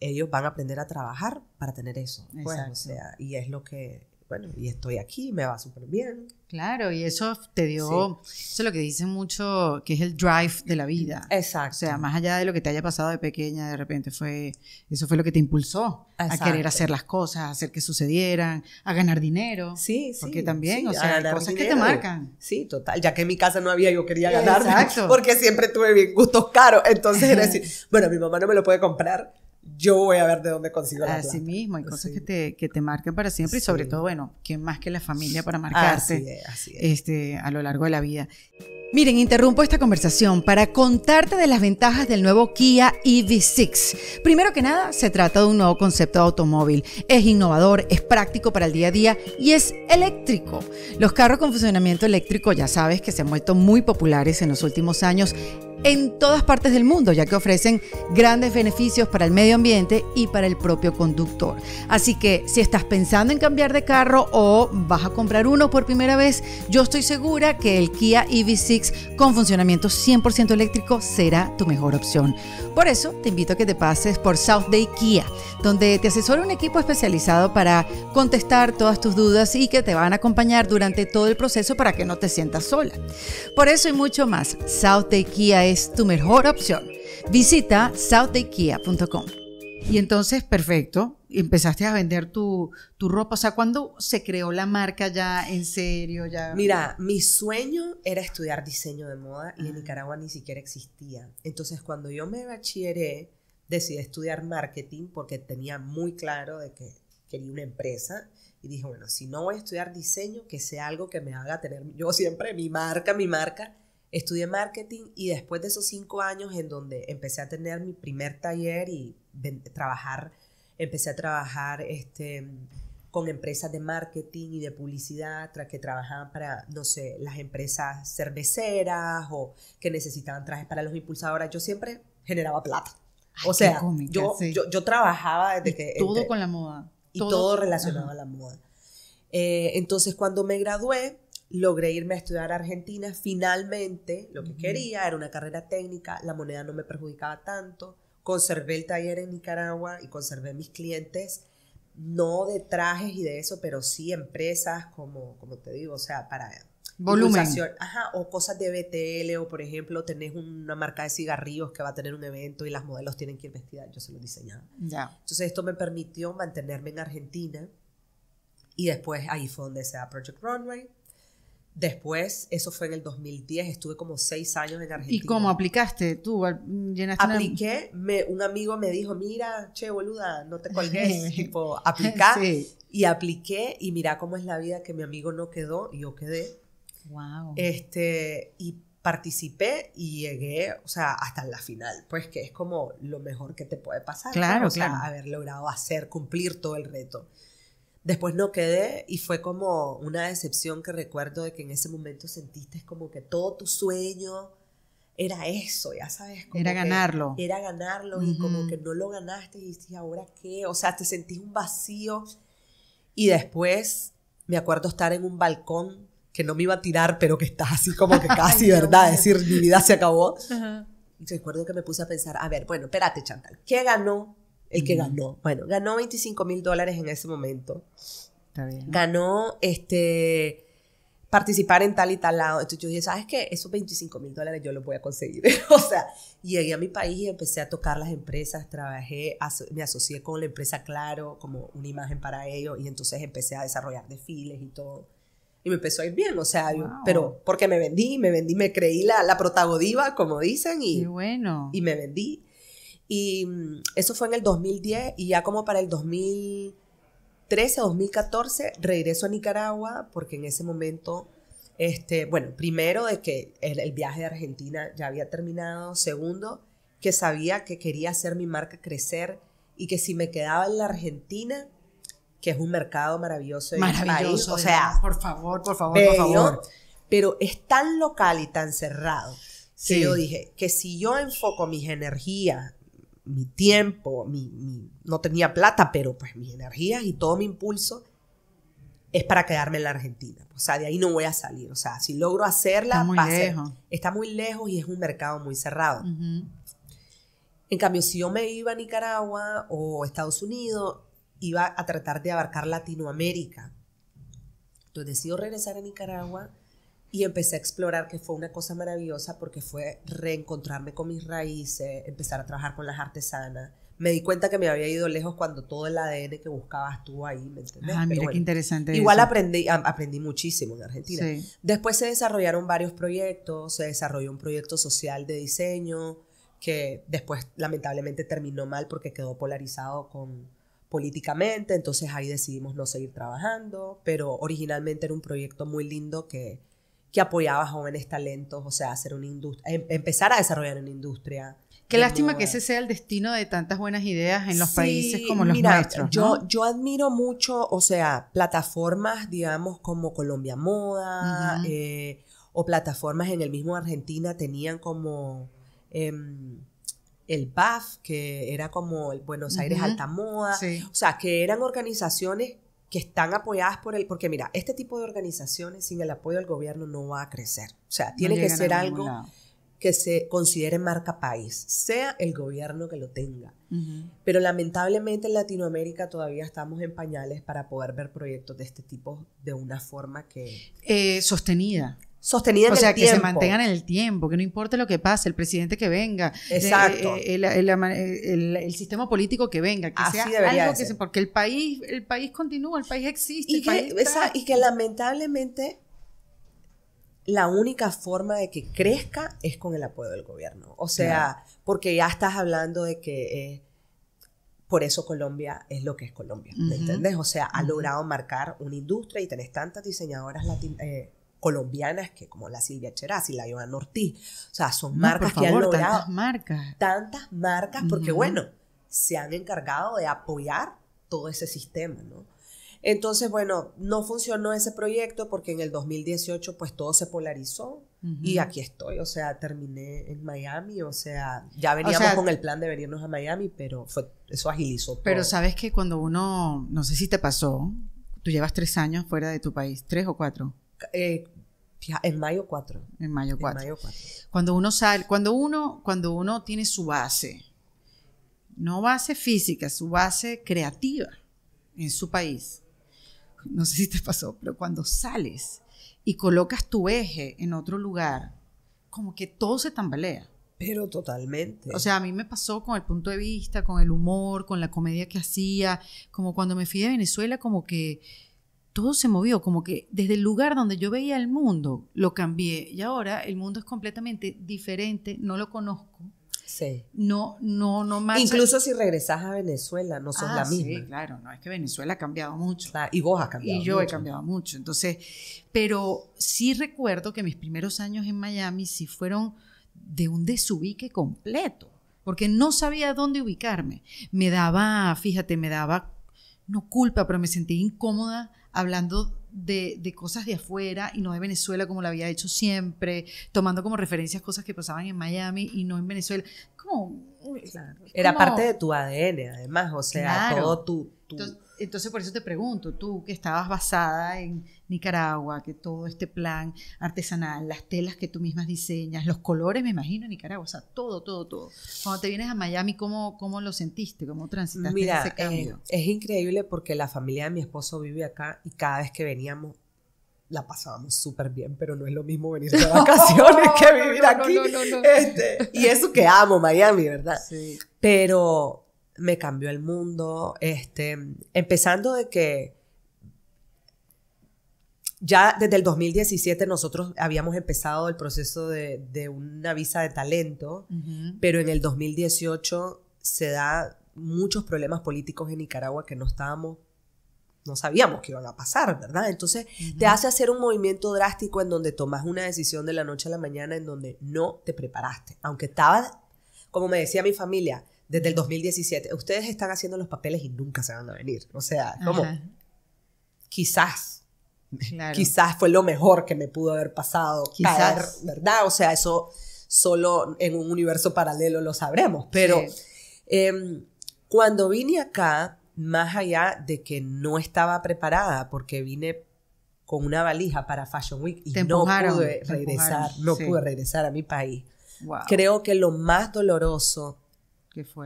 ellos van a aprender a trabajar para tener eso. Pues, o sea, y es lo que, bueno, y estoy aquí, me va súper bien. Claro, y eso te dio, eso es lo que dicen mucho, que es el drive de la vida. Exacto. O sea, más allá de lo que te haya pasado de pequeña, de repente fue, eso fue lo que te impulsó a querer hacer las cosas, a hacer que sucedieran, a ganar dinero. Sí, sí. Porque también, o sea, cosas que te marcan. Sí, total. Ya que en mi casa no había, yo quería ganar. Exacto. Porque siempre tuve bien gustos caros. Entonces era decir, bueno, mi mamá no me lo puede comprar yo voy a ver de dónde consigo la Así mismo, hay cosas que, te, que marcan para siempre y sobre todo, bueno, ¿quién más que la familia para marcarte Este, a lo largo de la vida. Miren, interrumpo esta conversación para contarte de las ventajas del nuevo Kia EV6. Primero que nada, se trata de un nuevo concepto de automóvil. Es innovador, es práctico para el día a día y es eléctrico. Los carros con funcionamiento eléctrico ya sabes que se han vuelto muy populares en los últimos años en todas partes del mundo, ya que ofrecen grandes beneficios para el medio ambiente y para el propio conductor. Así que si estás pensando en cambiar de carro o vas a comprar uno por primera vez, yo estoy segura que el Kia EV6 con funcionamiento 100% eléctrico será tu mejor opción. Por eso te invito a que te pases por South Day Kia, donde te asesora un equipo especializado para contestar todas tus dudas y que te van a acompañar durante todo el proceso para que no te sientas sola. Por eso y mucho más, South Day Kia es tu mejor opción. Visita southdaykia.com. Y entonces, perfecto, empezaste a vender tu, tu, ropa. O sea, ¿cuándo se creó la marca ya en serio? Ya? Mira, mi sueño era estudiar diseño de moda y en ah. Nicaragua ni siquiera existía. Entonces, cuando yo me bachilleré, decidí estudiar marketing porque tenía muy claro de que quería una empresa. Y dije, bueno, si no voy a estudiar diseño, que sea algo que me haga tener yo siempre mi marca, mi marca. Estudié marketing y después de esos cinco años en donde empecé a tener mi primer taller y trabajar, empecé a trabajar este, con empresas de marketing y de publicidad que trabajaban para, no sé, las empresas cerveceras o que necesitaban trajes para los impulsadores. Yo siempre generaba plata. o sea, yo, trabajaba desde que... Todo con la moda. Y todo, relacionado a la moda. Eh, entonces, cuando me gradué, logré irme a estudiar a Argentina. Finalmente, lo que quería era una carrera técnica, la moneda no me perjudicaba tanto. Conservé el taller en Nicaragua y conservé mis clientes, no de trajes y de eso, pero sí empresas como, como te digo, o sea, para... Volumen. Ajá, o cosas de BTL, o por ejemplo, tenés una marca de cigarrillos que va a tener un evento y las modelos tienen que investigar. yo se lo diseñaba. Ya. Entonces esto me permitió mantenerme en Argentina y después ahí fue donde se da Project Runway Después, eso fue en el 2010, estuve como seis años en Argentina. ¿Y cómo aplicaste? ¿Tú llenaste Apliqué, me, un amigo me dijo, mira, che, boluda, no te colgues, tipo, aplicar. Y apliqué, y mira cómo es la vida que mi amigo no quedó, y yo quedé. Wow. Este, y participé y llegué, o sea, hasta la final, pues que es como lo mejor que te puede pasar. Claro, o Sea, haber logrado hacer, cumplir todo el reto. Después no quedé y fue como una decepción que recuerdo de que en ese momento sentiste como que todo tu sueño era eso, ya sabes. era ganarlo. Era ganarlo y como que no lo ganaste y dices, ¿ahora qué? O sea, te sentís un vacío. Y después me acuerdo estar en un balcón que no me iba a tirar, pero que estás así como que casi, ¿verdad? Es decir, mi vida se acabó. y Y recuerdo que me puse a pensar, a ver, bueno, espérate, Chantal, ¿qué ganó el que mm. ganó. Bueno, ganó 25 mil dólares en ese momento. Está Ganó este participar en tal y tal lado. Entonces yo dije, ¿sabes qué? Esos 25 mil dólares yo los voy a conseguir. o sea, llegué a mi país y empecé a tocar las empresas, trabajé, me asocié con la empresa Claro como una imagen para ellos y entonces empecé a desarrollar desfiles y todo. Y me empezó a ir bien, o sea, pero porque me vendí, me vendí, me creí la, la protagodiva, como dicen, y, bueno. y me vendí. Y mm, eso fue en el 2010 y ya como para el 2013, 2014, regreso a Nicaragua porque en ese momento, este, bueno, primero de que el, viaje de Argentina ya había terminado, segundo, que sabía que quería hacer mi marca crecer y que si me quedaba en la Argentina, que es un mercado maravilloso. Maravilloso, o sea, por favor, por favor, por favor. Pero es tan local y tan cerrado. Que yo dije que si yo enfoco mis energías mi tiempo, mi, no tenía plata, pero pues mis energías y todo mi impulso es para quedarme en la Argentina. O sea, de ahí no voy a salir. O sea, si logro hacerla, está muy, lejos. está muy lejos y es un mercado muy cerrado. En cambio, si yo me iba a Nicaragua o Estados Unidos, iba a tratar de abarcar Latinoamérica. Entonces decido regresar a Nicaragua y empecé a explorar, que fue una cosa maravillosa porque fue reencontrarme con mis raíces, empezar a trabajar con las artesanas. Me di cuenta que me había ido lejos cuando todo el ADN que buscaba estuvo ahí, ¿me entendés? Ah, mira qué interesante. Igual aprendí, aprendí muchísimo en Argentina. Después se desarrollaron varios proyectos, se desarrolló un proyecto social de diseño que después lamentablemente terminó mal porque quedó polarizado con, políticamente, entonces ahí decidimos no seguir trabajando, pero originalmente era un proyecto muy lindo que que apoyaba a jóvenes talentos, o sea, hacer una industria, em, empezar a desarrollar una industria. Qué lástima que ese sea el destino de tantas buenas ideas en los países como los mira, Yo, yo admiro mucho, o sea, plataformas, digamos, como Colombia Moda, eh, o plataformas en el mismo Argentina tenían como em, el BAF, que era como el Buenos Aires Alta Moda, o sea, que eran organizaciones que están apoyadas por el, porque mira, este tipo de organizaciones sin el apoyo del gobierno no va a crecer. O sea, tiene que ser algo que se considere marca país, sea el gobierno que lo tenga. Pero lamentablemente en Latinoamérica todavía estamos en pañales para poder ver proyectos de este tipo de una forma que... Eh, sostenida sostenida en o sea, que se mantengan en el tiempo, que no importe lo que pase, el presidente que venga, Exacto. Eh, eh, eh, el, sistema político que venga, que Así sea algo que ser. porque el país, el país continúa, el país existe. Y, que, lamentablemente la única forma de que crezca es con el apoyo del gobierno. O sea, porque ya estás hablando de que por eso Colombia es lo que es Colombia, ¿me entiendes? O sea, ha logrado marcar una industria y tenés tantas diseñadoras eh, colombianas que como la Silvia Cheraz y la Joan Ortiz. O sea, son marcas que han logrado. Tantas marcas. Tantas marcas, porque bueno, se han encargado de apoyar todo ese sistema, ¿no? Entonces, bueno, no funcionó ese proyecto porque en el 2018 pues todo se polarizó y aquí estoy, o sea, terminé en Miami, o sea, ya veníamos con el plan de venirnos a Miami, pero fue, eso agilizó Pero sabes que cuando uno, no sé si te pasó, tú llevas tres años fuera de tu país, tres o cuatro. Eh, en mayo 4. En mayo 4. En mayo 4. Cuando uno sale, cuando uno, cuando uno tiene su base, no base física, su base creativa en su país. No sé si te pasó, pero cuando sales y colocas tu eje en otro lugar, como que todo se tambalea. Pero totalmente. O sea, a mí me pasó con el punto de vista, con el humor, con la comedia que hacía, como cuando me fui de Venezuela, como que todo se movió, como que desde el lugar donde yo veía el mundo lo cambié y ahora el mundo es completamente diferente, no lo conozco. Sí. No, no, no más. Incluso si regresas a Venezuela, no sos ah, la misma. Sí, claro, no, es que Venezuela ha cambiado mucho. y vos has cambiado. mucho. Y yo he cambiado mucho. Entonces, pero sí recuerdo que mis primeros años en Miami sí fueron de un desubique completo, porque no sabía dónde ubicarme. Me daba, fíjate, me daba, no culpa, pero me sentía incómoda hablando de, cosas de afuera y no de Venezuela como lo había hecho siempre, tomando como referencias cosas que pasaban en Miami y no en Venezuela. Como, Era parte de tu ADN, además, o sea, todo tu, entonces por eso te pregunto, tú que estabas basada en Nicaragua, que todo este plan artesanal, las telas que tú mismas diseñas, los colores, me imagino, Nicaragua, o sea, todo, todo, todo. Cuando te vienes a Miami, ¿cómo, cómo lo sentiste? ¿Cómo transitaste ese eh, cambio? es increíble porque la familia de mi esposo vive acá y cada vez que veníamos la pasábamos súper bien, pero no es lo mismo venir de vacaciones que vivir aquí. Este, y eso que amo Miami, ¿verdad? Sí. Pero me cambió el mundo, este, empezando de que ya desde el 2017 nosotros habíamos empezado el proceso de, una visa de talento, pero en el 2018 se da muchos problemas políticos en Nicaragua que no estábamos, no sabíamos que iban a pasar, ¿verdad? Entonces te hace hacer un movimiento drástico en donde tomas una decisión de la noche a la mañana en donde no te preparaste, aunque estaba, como me decía mi familia, desde el 2017, ustedes están haciendo los papeles y nunca se van a venir. O sea, como quizás, quizás fue lo mejor que me pudo haber pasado. Quizás, ¿verdad? O sea, eso solo en un universo paralelo lo sabremos. Pero em, cuando vine acá, más allá de que no estaba preparada, porque vine con una valija para Fashion Week y no pude regresar, no pude regresar a mi país. Creo que lo más doloroso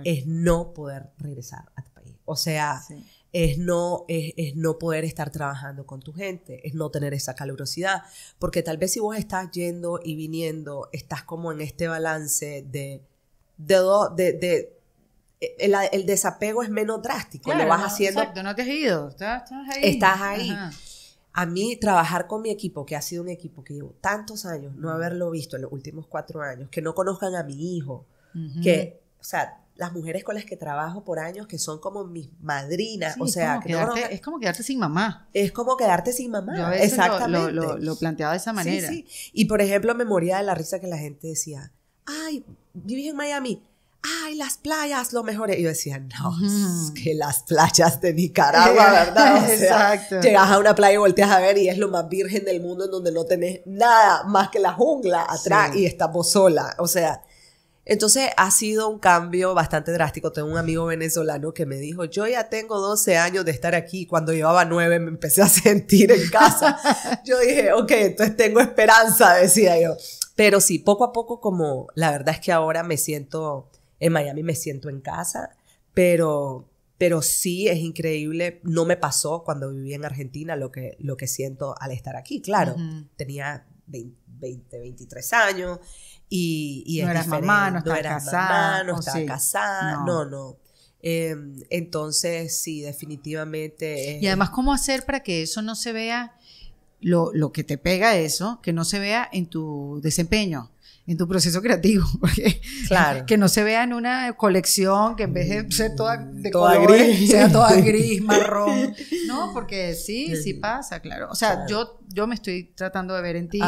es no poder regresar a tu país. O sea, es, no, es, no poder estar trabajando con tu gente, es no tener esa calurosidad, porque tal vez si vos estás yendo y viniendo, estás como en este balance de... de, de, de el, desapego es menos drástico, lo vas haciendo... no te has ido, estás, ahí. Estás ahí. A mí trabajar con mi equipo, que ha sido un equipo que llevo tantos años, no haberlo visto en los últimos cuatro años, que no conozcan a mi hijo, que o sea, las mujeres con las que trabajo por años, que son como mis madrinas, o sea, es como, quedarte, es como quedarte sin mamá. Es como quedarte sin mamá, Yo exactamente. Lo, planteaba de esa manera. Sí, sí. Y por ejemplo, me moría de la risa que la gente decía, ay, vives en Miami, ay, las playas, lo mejor. Y yo decía, no, que las playas de Nicaragua, ¿verdad? O sea, Exacto. Llegas a una playa y volteas a ver y es lo más virgen del mundo en donde no tenés nada más que la jungla atrás y estás vos sola. O sea, entonces ha sido un cambio bastante drástico. Tengo un amigo venezolano que me dijo, yo ya tengo 12 años de estar aquí, cuando llevaba 9 me empecé a sentir en casa. yo dije, ok, entonces tengo esperanza, decía yo. Pero sí, poco a poco como la verdad es que ahora me siento, en Miami me siento en casa, pero, pero sí es increíble, no me pasó cuando viví en Argentina lo que, lo que siento al estar aquí, claro, tenía 20, 23 años y, y no eras mamá, no estabas casada. no no, em, entonces, sí, definitivamente. y además, eh, ¿cómo hacer para que eso no se vea, lo, lo que te pega eso, que no se vea en tu desempeño? en tu proceso creativo. Porque Que no se vea en una colección que en vez de mm, ser toda gris. sea toda gris, marrón. No, porque sí, sí pasa, claro. O sea, yo yo me estoy tratando de ver en ti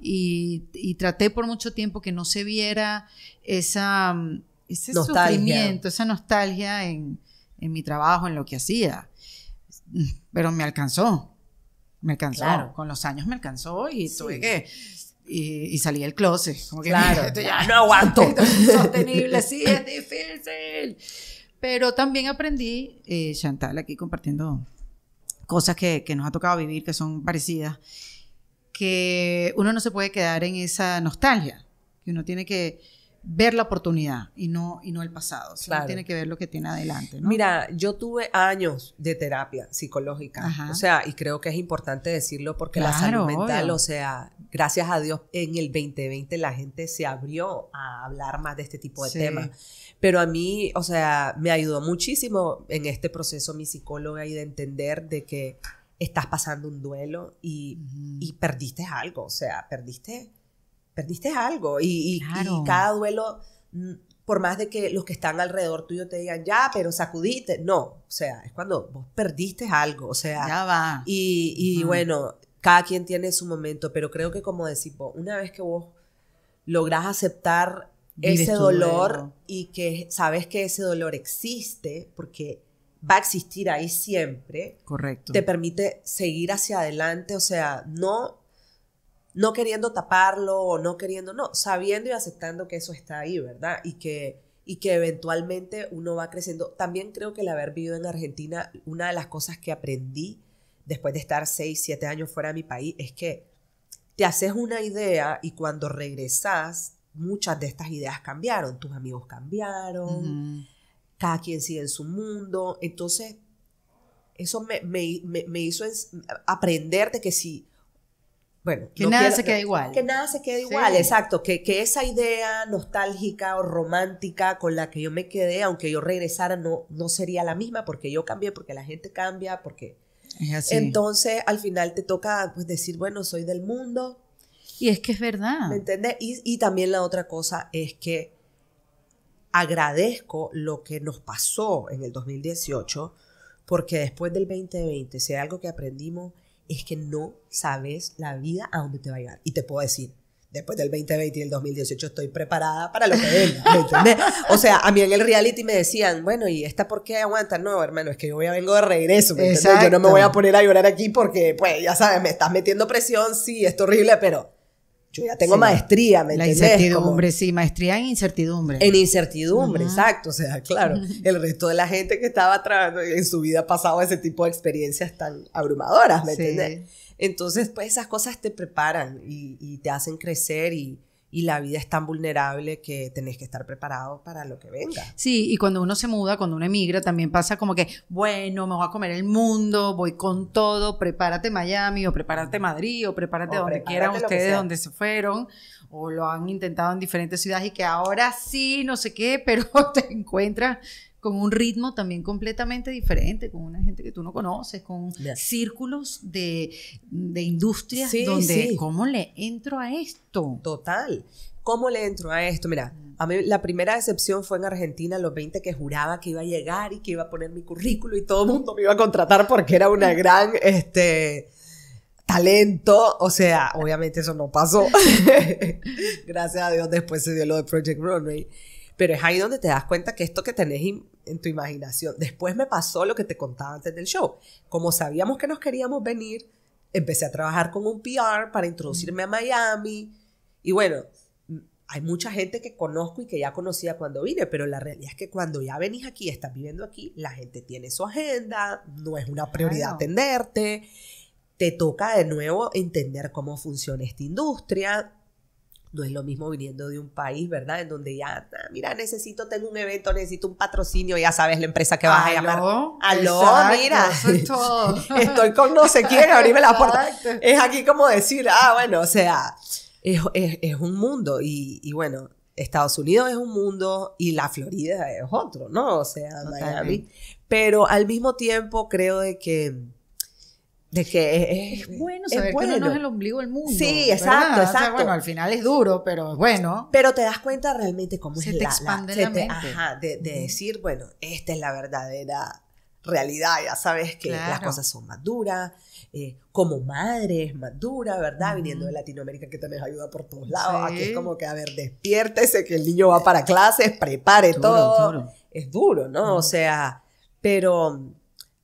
y, traté por mucho tiempo que no se viera esa mm, ese sufrimiento, esa nostalgia en, en mi trabajo, en lo que hacía. Pero me alcanzó. Me alcanzó. Con los años me alcanzó y tuve que y, y salí del closet. Como claro, no aguanto. sostenible, sí, es difícil. Pero también aprendí, eh, Chantal, aquí compartiendo cosas que, que nos ha tocado vivir, que son parecidas, que uno no se puede quedar en esa nostalgia, que uno tiene que ver la oportunidad y no, y no el pasado. tiene que ver lo que tiene adelante. ¿no? Mira, yo tuve años de terapia psicológica. O sea, y creo que es importante decirlo porque la salud mental, o sea, gracias a Dios en el 2020 la gente se abrió a hablar más de este tipo de temas. Pero a mí, o sea, me ayudó muchísimo en este proceso mi psicóloga y de entender de que estás pasando un duelo y, y perdiste algo, o sea, perdiste perdiste algo y, cada duelo mm, por más de que los que están alrededor tuyo te digan, ya, pero sacudiste. No, o sea, es cuando vos perdiste algo, o sea. Ya va. Y, bueno, cada quien tiene su momento, pero creo que como decís vos, una vez que vos lográs aceptar ese dolor y que sabes que ese dolor existe, porque va a existir ahí siempre. Correcto. Te permite seguir hacia adelante, o sea, no no queriendo taparlo o no queriendo, no, sabiendo y aceptando que eso está ahí, ¿verdad? Y que, y que eventualmente uno va creciendo. También creo que el haber vivido en Argentina, una de las cosas que aprendí después de estar seis, siete años fuera de mi país, es que te haces una idea y cuando regresas, muchas de estas ideas cambiaron, tus amigos cambiaron, cada quien sigue en su mundo, entonces eso me, me, me, me hizo aprender de que si que nada se quede igual. Que nada se quede igual, exacto. Que, que, esa idea nostálgica o romántica con la que yo me quedé, aunque yo regresara, no, no sería la misma porque yo cambié, porque la gente cambia, porque... Es así. Entonces, al final te toca pues, decir, bueno, soy del mundo. Y es que es verdad. ¿Me entiendes? Y, y también la otra cosa es que agradezco lo que nos pasó en el 2018, porque después del 2020, si algo que aprendimos es que no sabes la vida a dónde te va a llevar. Y te puedo decir, después del 2020 y el 2018 estoy preparada para lo que venga, O sea, a mí en el reality me decían, bueno, ¿y esta por qué aguanta? No, hermano, es que yo voy a vengo de regreso, Yo no me voy a poner a llorar aquí porque, pues, ya sabes, me estás metiendo presión, sí, es horrible, pero yo ya tengo maestría, ¿me la incertidumbre, sí, maestría en incertidumbre. En incertidumbre, exacto. O sea, claro, el resto de la gente que estaba en su vida pasado ese tipo de experiencias tan abrumadoras, ¿me entiendes? Entonces, pues esas cosas te preparan y te hacen crecer y, y la vida es tan vulnerable que tenés que estar preparado para lo que venga. Sí, y cuando uno se muda, cuando uno emigra, también pasa como que, bueno, me voy a comer el mundo, voy con todo, prepárate Miami o prepárate Madrid o prepárate donde quieran ustedes, donde se fueron o lo han intentado en diferentes ciudades y que ahora sí, no sé qué, pero te encuentras con un ritmo también completamente diferente, con una gente que tú no conoces, con círculos de, de industrias donde ¿cómo le entro a esto? Total. ¿Cómo le entro a esto? Mira, a mí la primera decepción fue en Argentina, a los 20 que juraba que iba a llegar y que iba a poner mi currículo y todo el mundo me iba a contratar porque era una gran, este, talento, o sea, obviamente eso no pasó. Gracias a Dios después se dio lo de Project Runway. Pero es ahí donde te das cuenta que esto que tenés en tu imaginación. Después me pasó lo que te contaba antes del show. Como sabíamos que nos queríamos venir, empecé a trabajar con un PR para introducirme a Miami. Y bueno, mm, hay mucha gente que conozco y que ya conocía cuando vine, pero la realidad es que cuando ya venís aquí, estás viviendo aquí, la gente tiene su agenda, no es una prioridad atenderte. Te toca de nuevo entender cómo funciona esta industria, no es lo mismo viniendo de un país, ¿verdad? En donde ya, ah, mira, necesito, tengo un evento, necesito un patrocinio, ya sabes la empresa que vas a llamar. Aló, mira. es Estoy con no sé quién, abrirme la puerta. Es aquí como decir, ah, bueno, o sea, es, un mundo. Y, y, bueno, Estados Unidos es un mundo y la Florida es otro, ¿no? O sea, Miami. Pero al mismo tiempo creo de que de que es, bueno es bueno. no es el ombligo del mundo. Sí, exacto, exacto. bueno, al final es duro, pero bueno. Pero te das cuenta realmente cómo se te expande la, ajá, de, decir, bueno, esta es la verdadera realidad, ya sabes que las cosas son más duras, eh, como madre es más dura, ¿verdad? Viniendo de Latinoamérica que también ayuda por todos lados, aquí es como que, a ver, despiértese, que el niño va para clases, prepare todo. Es duro, ¿no? O sea, pero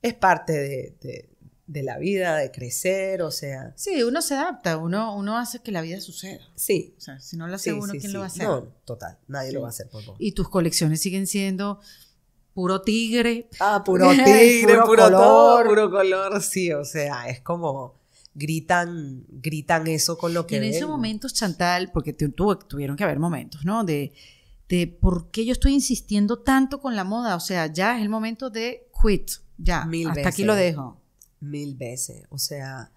es parte de de la vida, de crecer, o sea. Sí, uno se adapta, uno, uno hace que la vida suceda. Sí. O sea, si no lo hace uno, ¿quién lo va a hacer? No, total, nadie lo va a hacer por Y tus colecciones siguen siendo puro tigre. Ah, puro tigre, puro, color. puro color, sí, o sea, es como gritan, gritan eso con lo que. Y en esos momentos, Chantal, porque tuvieron que haber momentos, ¿no? De, de por qué yo estoy insistiendo tanto con la moda, o sea, ya es el momento de quit, ya, Mil hasta aquí lo dejo mil veces, o sea,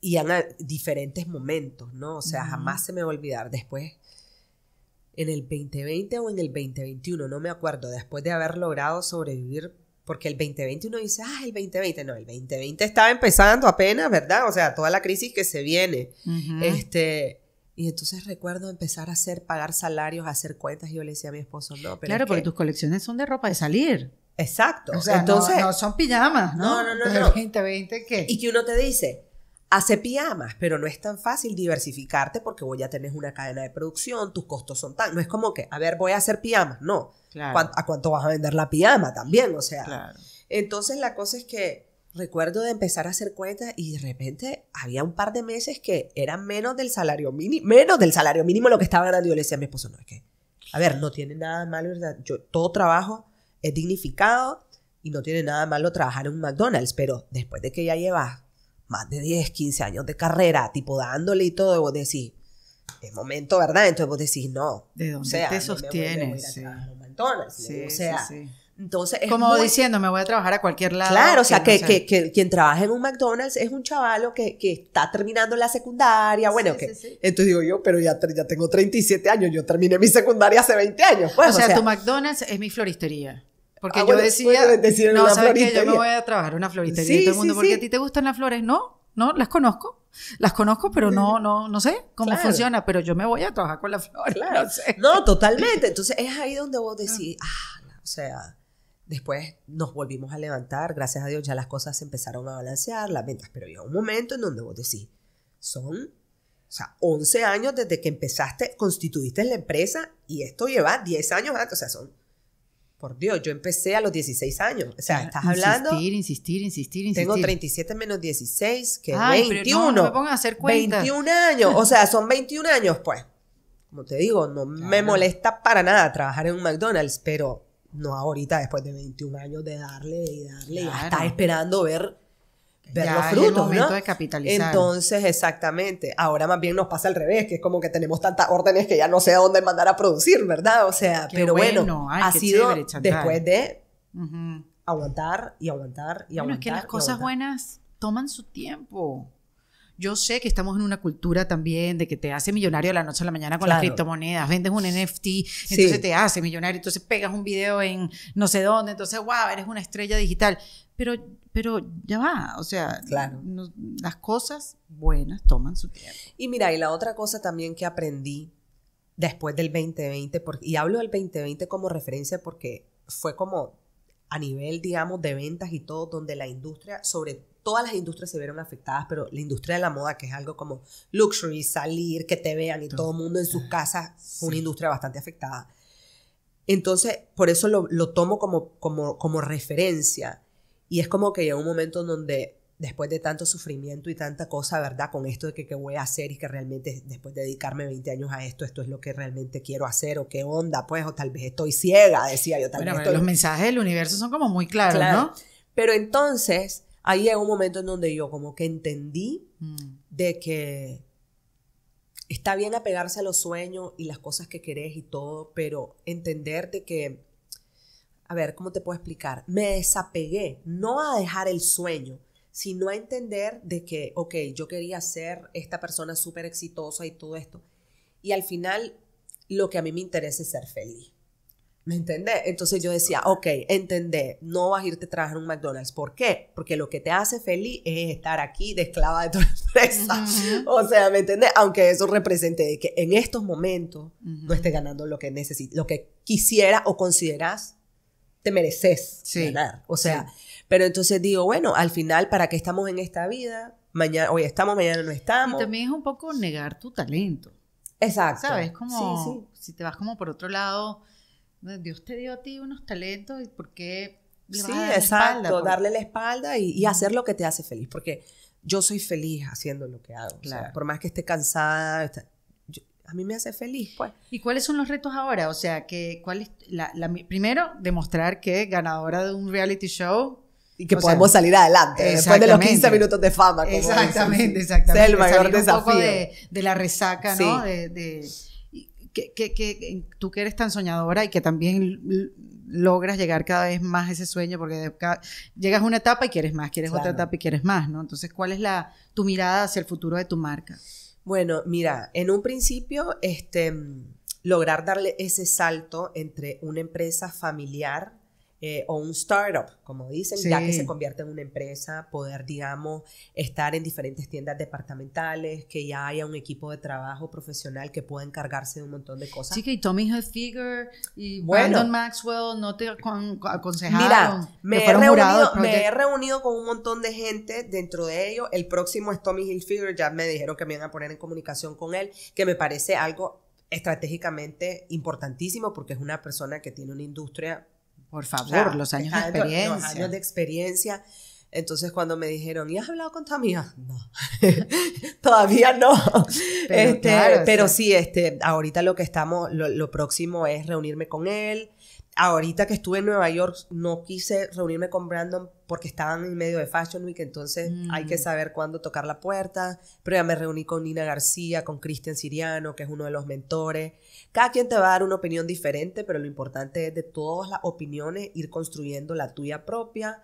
y en diferentes momentos, ¿no? O sea, jamás se me va a olvidar. Después, en el 2020 o en el 2021, no me acuerdo, después de haber logrado sobrevivir, porque el 2020 dice, ah, el 2020, no, el 2020 estaba empezando apenas, ¿verdad? O sea, toda la crisis que se viene. Este. Y entonces recuerdo empezar a hacer, pagar salarios, hacer cuentas. Y yo le decía a mi esposo, no, pero. Claro, porque tus colecciones son de ropa de salir. Exacto. O sea, Entonces, no, son pijamas, ¿no? No, no, no. no. 20, ¿qué? Y que uno te dice, hace pijamas, pero no es tan fácil diversificarte porque voy ya tener una cadena de producción, tus costos son tan... No es como que, a ver, voy a hacer pijamas, no. Claro. ¿A cuánto vas a vender la pijama también? O sea, claro. entonces la cosa es que recuerdo de empezar a hacer cuentas y de repente había un par de meses que eran menos del salario mínimo, menos del salario mínimo lo que estaba ganando. Yo le decía a mi esposo, no, es que, a ver, no tiene nada malo, ¿verdad? Yo todo trabajo es dignificado y no tiene nada malo trabajar en un McDonald's, pero después de que ya llevas más de 10, 15 años de carrera, tipo dándole y todo, vos decís, es momento, ¿verdad? Entonces vos decís, no. ¿De dónde o sea, te sostienes? o sea, Entonces es Como diciendo, me voy a trabajar a cualquier lado. Claro, o sea, que, que, quien trabaja en un McDonald's es un chavalo que, está terminando la secundaria. Bueno, que, entonces digo yo, pero ya, ya tengo 37 años, yo terminé mi secundaria hace 20 años. Pues, o, sea, tu McDonald's es mi floristería. Porque ah, yo decía, no, ¿sabes qué? Yo me voy a trabajar una floristería sí, y porque a ti te gustan las flores, ¿no? No, las conozco, las conozco, pero no, no, no sé cómo funciona, pero yo me voy a trabajar con las flores, no totalmente, entonces es ahí donde vos decís, ah, o sea, después nos volvimos a levantar, gracias a Dios ya las cosas empezaron a balancear, las ventas, pero llega un momento en donde vos decís, son o sea, 11 años desde que empezaste, constituiste la empresa y esto lleva 10 años antes. O sea, son por Dios, yo empecé a los 16 años. O sea, estás hablando. Insistir, insistir, insistir, insistir. Tengo 37 menos 16, que es 21. no, me a hacer cuentas. 21 años. O sea, son 21 años, pues. Como te digo, no me molesta para nada trabajar en un McDonald's, pero no ahorita, después de 21 años de darle y darle claro. y estar esperando ver ver los frutos. el ¿no? de Entonces, exactamente. Ahora más bien nos pasa al revés, que es como que tenemos tantas órdenes que ya no sé a dónde mandar a producir, ¿verdad? O sea, pero bueno, bueno ha sido después de aguantar y aguantar y aguantar. Bueno, es que las cosas buenas toman su tiempo. Yo sé que estamos en una cultura también de que te hace millonario de la noche a la mañana con las criptomonedas, vendes un NFT, entonces te hace millonario, entonces pegas un video en no sé dónde, entonces, wow, eres una estrella digital. Pero, pero ya va, o sea, las cosas buenas toman su tiempo. Y mira, y la otra cosa también que aprendí después del 2020, y hablo del 2020 como referencia porque fue como a nivel, digamos, de ventas y todo, donde la industria, sobre todo todas las industrias se vieron afectadas, pero la industria de la moda, que es algo como luxury, salir, que te vean y todo el mundo en sus ah, casas, fue una industria bastante afectada. Entonces, por eso lo, tomo como, como, como referencia. Y es como que llega un momento donde después de tanto sufrimiento y tanta cosa, ¿verdad? Con esto de que qué voy a hacer y que realmente después de dedicarme 20 años a esto, esto es lo que realmente quiero hacer o qué onda, pues, o tal vez estoy ciega, decía yo. Tal bueno, vez Los mensajes del universo son como muy claros, ¿no? Pero entonces, ahí llegó un momento en donde yo como que entendí mm. de que está bien apegarse a los sueños y las cosas que querés y todo, pero entender de que, a ver, ¿cómo te puedo explicar? Me desapegué, no a dejar el sueño, sino a entender de que, ok, yo quería ser esta persona súper exitosa y todo esto. Y al final, lo que a mí me interesa es ser feliz. ¿Me entendés? Entonces yo decía, ok, entendé, no vas a irte a trabajar en un McDonald's. ¿Por qué? Porque lo que te hace feliz es estar aquí de esclava de tu empresa. O sea, ¿me entendés? Aunque eso represente que en estos momentos no estés ganando lo que necesitas, lo que quisiera o consideras te mereces ganar. O sea, pero entonces digo, bueno, al final, ¿para qué estamos en esta vida? Mañana, hoy estamos, mañana no estamos. también es un poco negar tu talento. Exacto. ¿Sabes? Como sí, si te vas como por otro lado Dios te dio a ti unos talentos y por qué le sí, vas a exacto, la espalda, pues. darle la espalda y, hacer lo que te hace feliz, porque yo soy feliz haciendo lo que hago, por más que esté cansada, a mí me hace feliz, pues. ¿Y cuáles son los retos ahora? O sea, que cuál es la, primero demostrar que ganadora de un reality show y que podemos salir adelante después de los 15 minutos de fama. exactamente, exactamente. el mayor salir un Poco de, la resaca, ¿no? de, que, tú que eres tan soñadora y que también logras llegar cada vez más a ese sueño, porque llegas a una etapa y quieres más, quieres otra etapa y quieres más, ¿no? Entonces, ¿cuál es la, tu mirada hacia el futuro de tu marca? Bueno, mira, en un principio, este, lograr darle ese salto entre una empresa familiar eh, o un startup, como dicen, ya que se convierte en una empresa, poder, digamos, estar en diferentes tiendas departamentales, que ya haya un equipo de trabajo profesional que pueda encargarse de un montón de cosas. Sí, que Tommy Hilfiger y bueno, Brandon Maxwell no te aconsejaron. Mira, me he, reunido, me he reunido con un montón de gente dentro de ello. El próximo es Tommy Hilfiger, ya me dijeron que me iban a poner en comunicación con él, que me parece algo estratégicamente importantísimo porque es una persona que tiene una industria por favor, los años de experiencia. años de experiencia. Entonces cuando me dijeron, ¿y has hablado con Tamía? No, todavía no. Pero, este, sí. este, ahorita lo que estamos, lo próximo es reunirme con él, ahorita que estuve en Nueva York, no quise reunirme con Brandon porque estaban en medio de Fashion Week, entonces hay que mm. saber cuándo tocar la puerta. Pero ya me reuní con Nina García, con Cristian Siriano, que es uno de los mentores. Cada quien te va a dar una opinión diferente, pero lo importante es de todas las opiniones ir construyendo la tuya propia.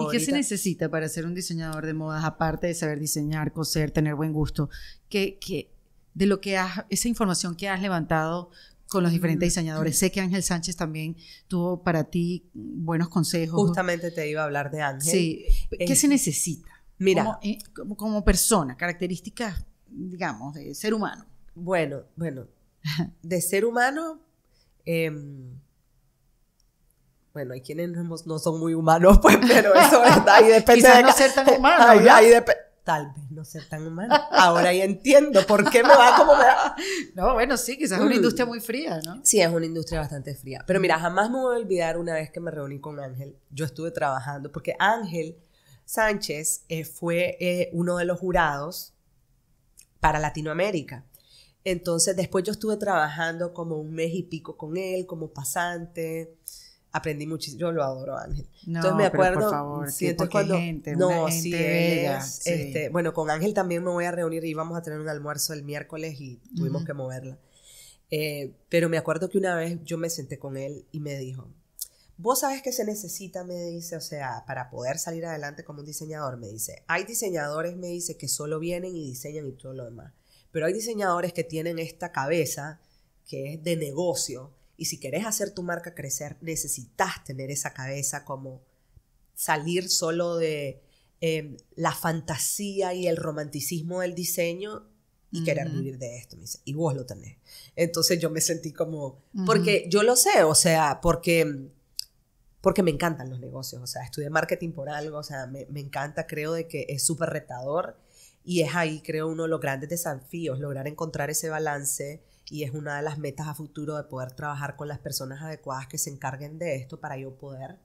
¿Y qué se necesita para ser un diseñador de modas, aparte de saber diseñar, coser, tener buen gusto? ¿Qué, qué, de lo que has, esa información que has levantado, con los diferentes diseñadores. Sé que Ángel Sánchez también tuvo para ti buenos consejos. Justamente te iba a hablar de Ángel. Sí. ¿Qué se necesita? Mira. Eh, como, persona, características, digamos, de ser humano. Bueno, bueno. De ser humano, em, bueno, hay quienes no, son muy humanos, pues, pero eso es, verdad Quizás no ser tan humano. Ahí, tal vez no ser tan humana. Ahora ya entiendo por qué me va como me va. No, bueno, sí, quizás es una mm. industria muy fría, ¿no? Sí, es una industria bastante fría. Pero mira, jamás me voy a olvidar una vez que me reuní con Ángel. Yo estuve trabajando, porque Ángel Sánchez eh, fue eh, uno de los jurados para Latinoamérica. Entonces, después yo estuve trabajando como un mes y pico con él, como pasante aprendí muchísimo. Yo lo adoro, Ángel. No, Entonces me acuerdo. por siento cuando. no, sí, este, bueno, con Ángel también me voy a reunir y vamos a tener un almuerzo el miércoles y tuvimos que moverla. Eh, pero me acuerdo que una vez yo me senté con él y me dijo: Vos sabes que se necesita, me dice, o sea, para poder salir adelante como un diseñador, me dice. Hay diseñadores, me dice, que solo vienen y diseñan y todo lo demás. Pero hay diseñadores que tienen esta cabeza que es de negocio y si querés hacer tu marca crecer, necesitas tener esa cabeza como salir solo de em, la fantasía y el romanticismo del diseño y querer vivir de esto. y vos lo tenés. Entonces yo me sentí como, porque yo lo sé, o sea, porque, porque me encantan los negocios, o sea, estudié marketing por algo, o sea, me, encanta, creo de que es súper retador y es ahí, creo, uno de los grandes desafíos, lograr encontrar ese balance y es una de las metas a futuro de poder trabajar con las personas adecuadas que se encarguen de esto para yo poder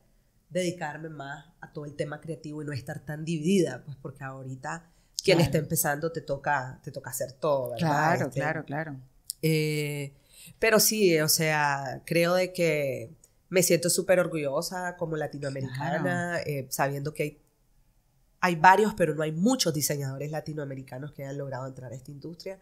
dedicarme más a todo el tema creativo y no estar tan dividida, pues porque ahorita quien está empezando te toca, te toca hacer todo, ¿verdad? Claro, este, claro, claro. Eh, pero sí, o sea, creo de que me siento súper orgullosa como latinoamericana, eh, sabiendo que hay, hay varios, pero no hay muchos diseñadores latinoamericanos que hayan logrado entrar a esta industria.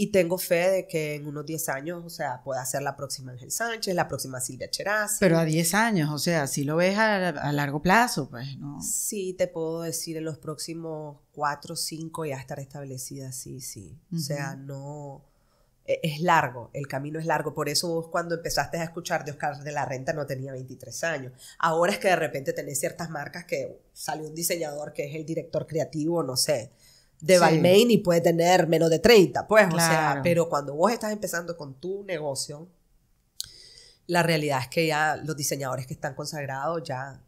Y tengo fe de que en unos 10 años, o sea, pueda ser la próxima Ángel Sánchez, la próxima Silvia Cheraz. Pero a 10 años, o sea, si lo ves a, largo plazo, pues, ¿no? Sí, te puedo decir, en los próximos 4 o 5 ya estar establecida, sí, sí. O sea, no... E, es largo, el camino es largo. Por eso vos cuando empezaste a escuchar de Oscar de la Renta no tenía 23 años. Ahora es que de repente tenés ciertas marcas que sale un diseñador que es el director creativo, no sé de Balmain y puede tener menos de 30, pues, o sea, pero cuando vos estás empezando con tu negocio, la realidad es que ya los diseñadores que están consagrados ya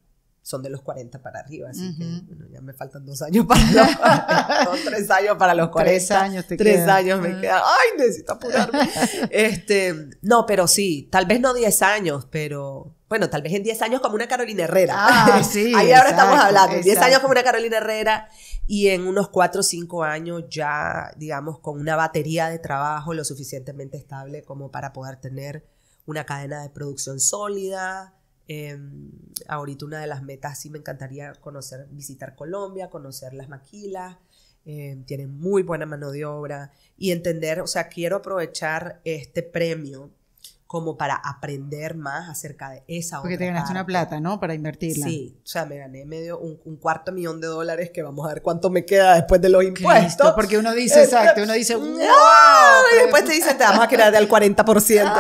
son de los 40 para arriba, así que ya me faltan dos años para los 40, tres años para los 40. Tres años queda. años me ah. quedan. Ay, necesito apurarme. este, no, pero sí, tal vez no 10 años, pero bueno, tal vez en 10 años como una Carolina Herrera. Ah, sí. Ahí ahora estamos hablando, 10 años como una Carolina Herrera, y en unos 4 o 5 años ya, digamos, con una batería de trabajo lo suficientemente estable como para poder tener una cadena de producción sólida. Em, ahorita una de las metas sí me encantaría conocer, visitar Colombia, conocer las maquilas, em, tienen muy buena mano de obra y entender, o sea, quiero aprovechar este premio como para aprender más acerca de esa Porque te ganaste una plata, ¿no? Para invertirla. Sí, o sea, me gané medio un, cuarto millón de dólares que vamos a ver cuánto me queda después de los impuestos. porque uno dice, exacto, uno dice, ¡Ah! ¡Wow! Y después te dice te vamos a quedar del 40%.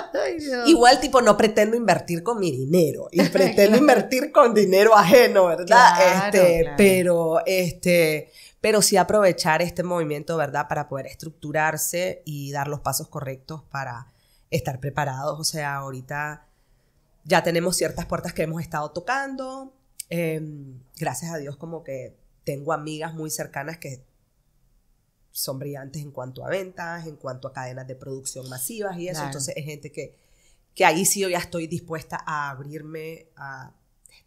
Igual, tipo, no pretendo invertir con mi dinero y pretendo invertir con dinero ajeno, ¿verdad? Este, pero este pero sí aprovechar este movimiento, ¿verdad? Para poder estructurarse y dar los pasos correctos para estar preparados. O sea, ahorita ya tenemos ciertas puertas que hemos estado tocando. Em, gracias a Dios como que tengo amigas muy cercanas que son brillantes en cuanto a ventas, en cuanto a cadenas de producción masivas y eso. Entonces es gente que, que ahí sí yo ya estoy dispuesta a abrirme a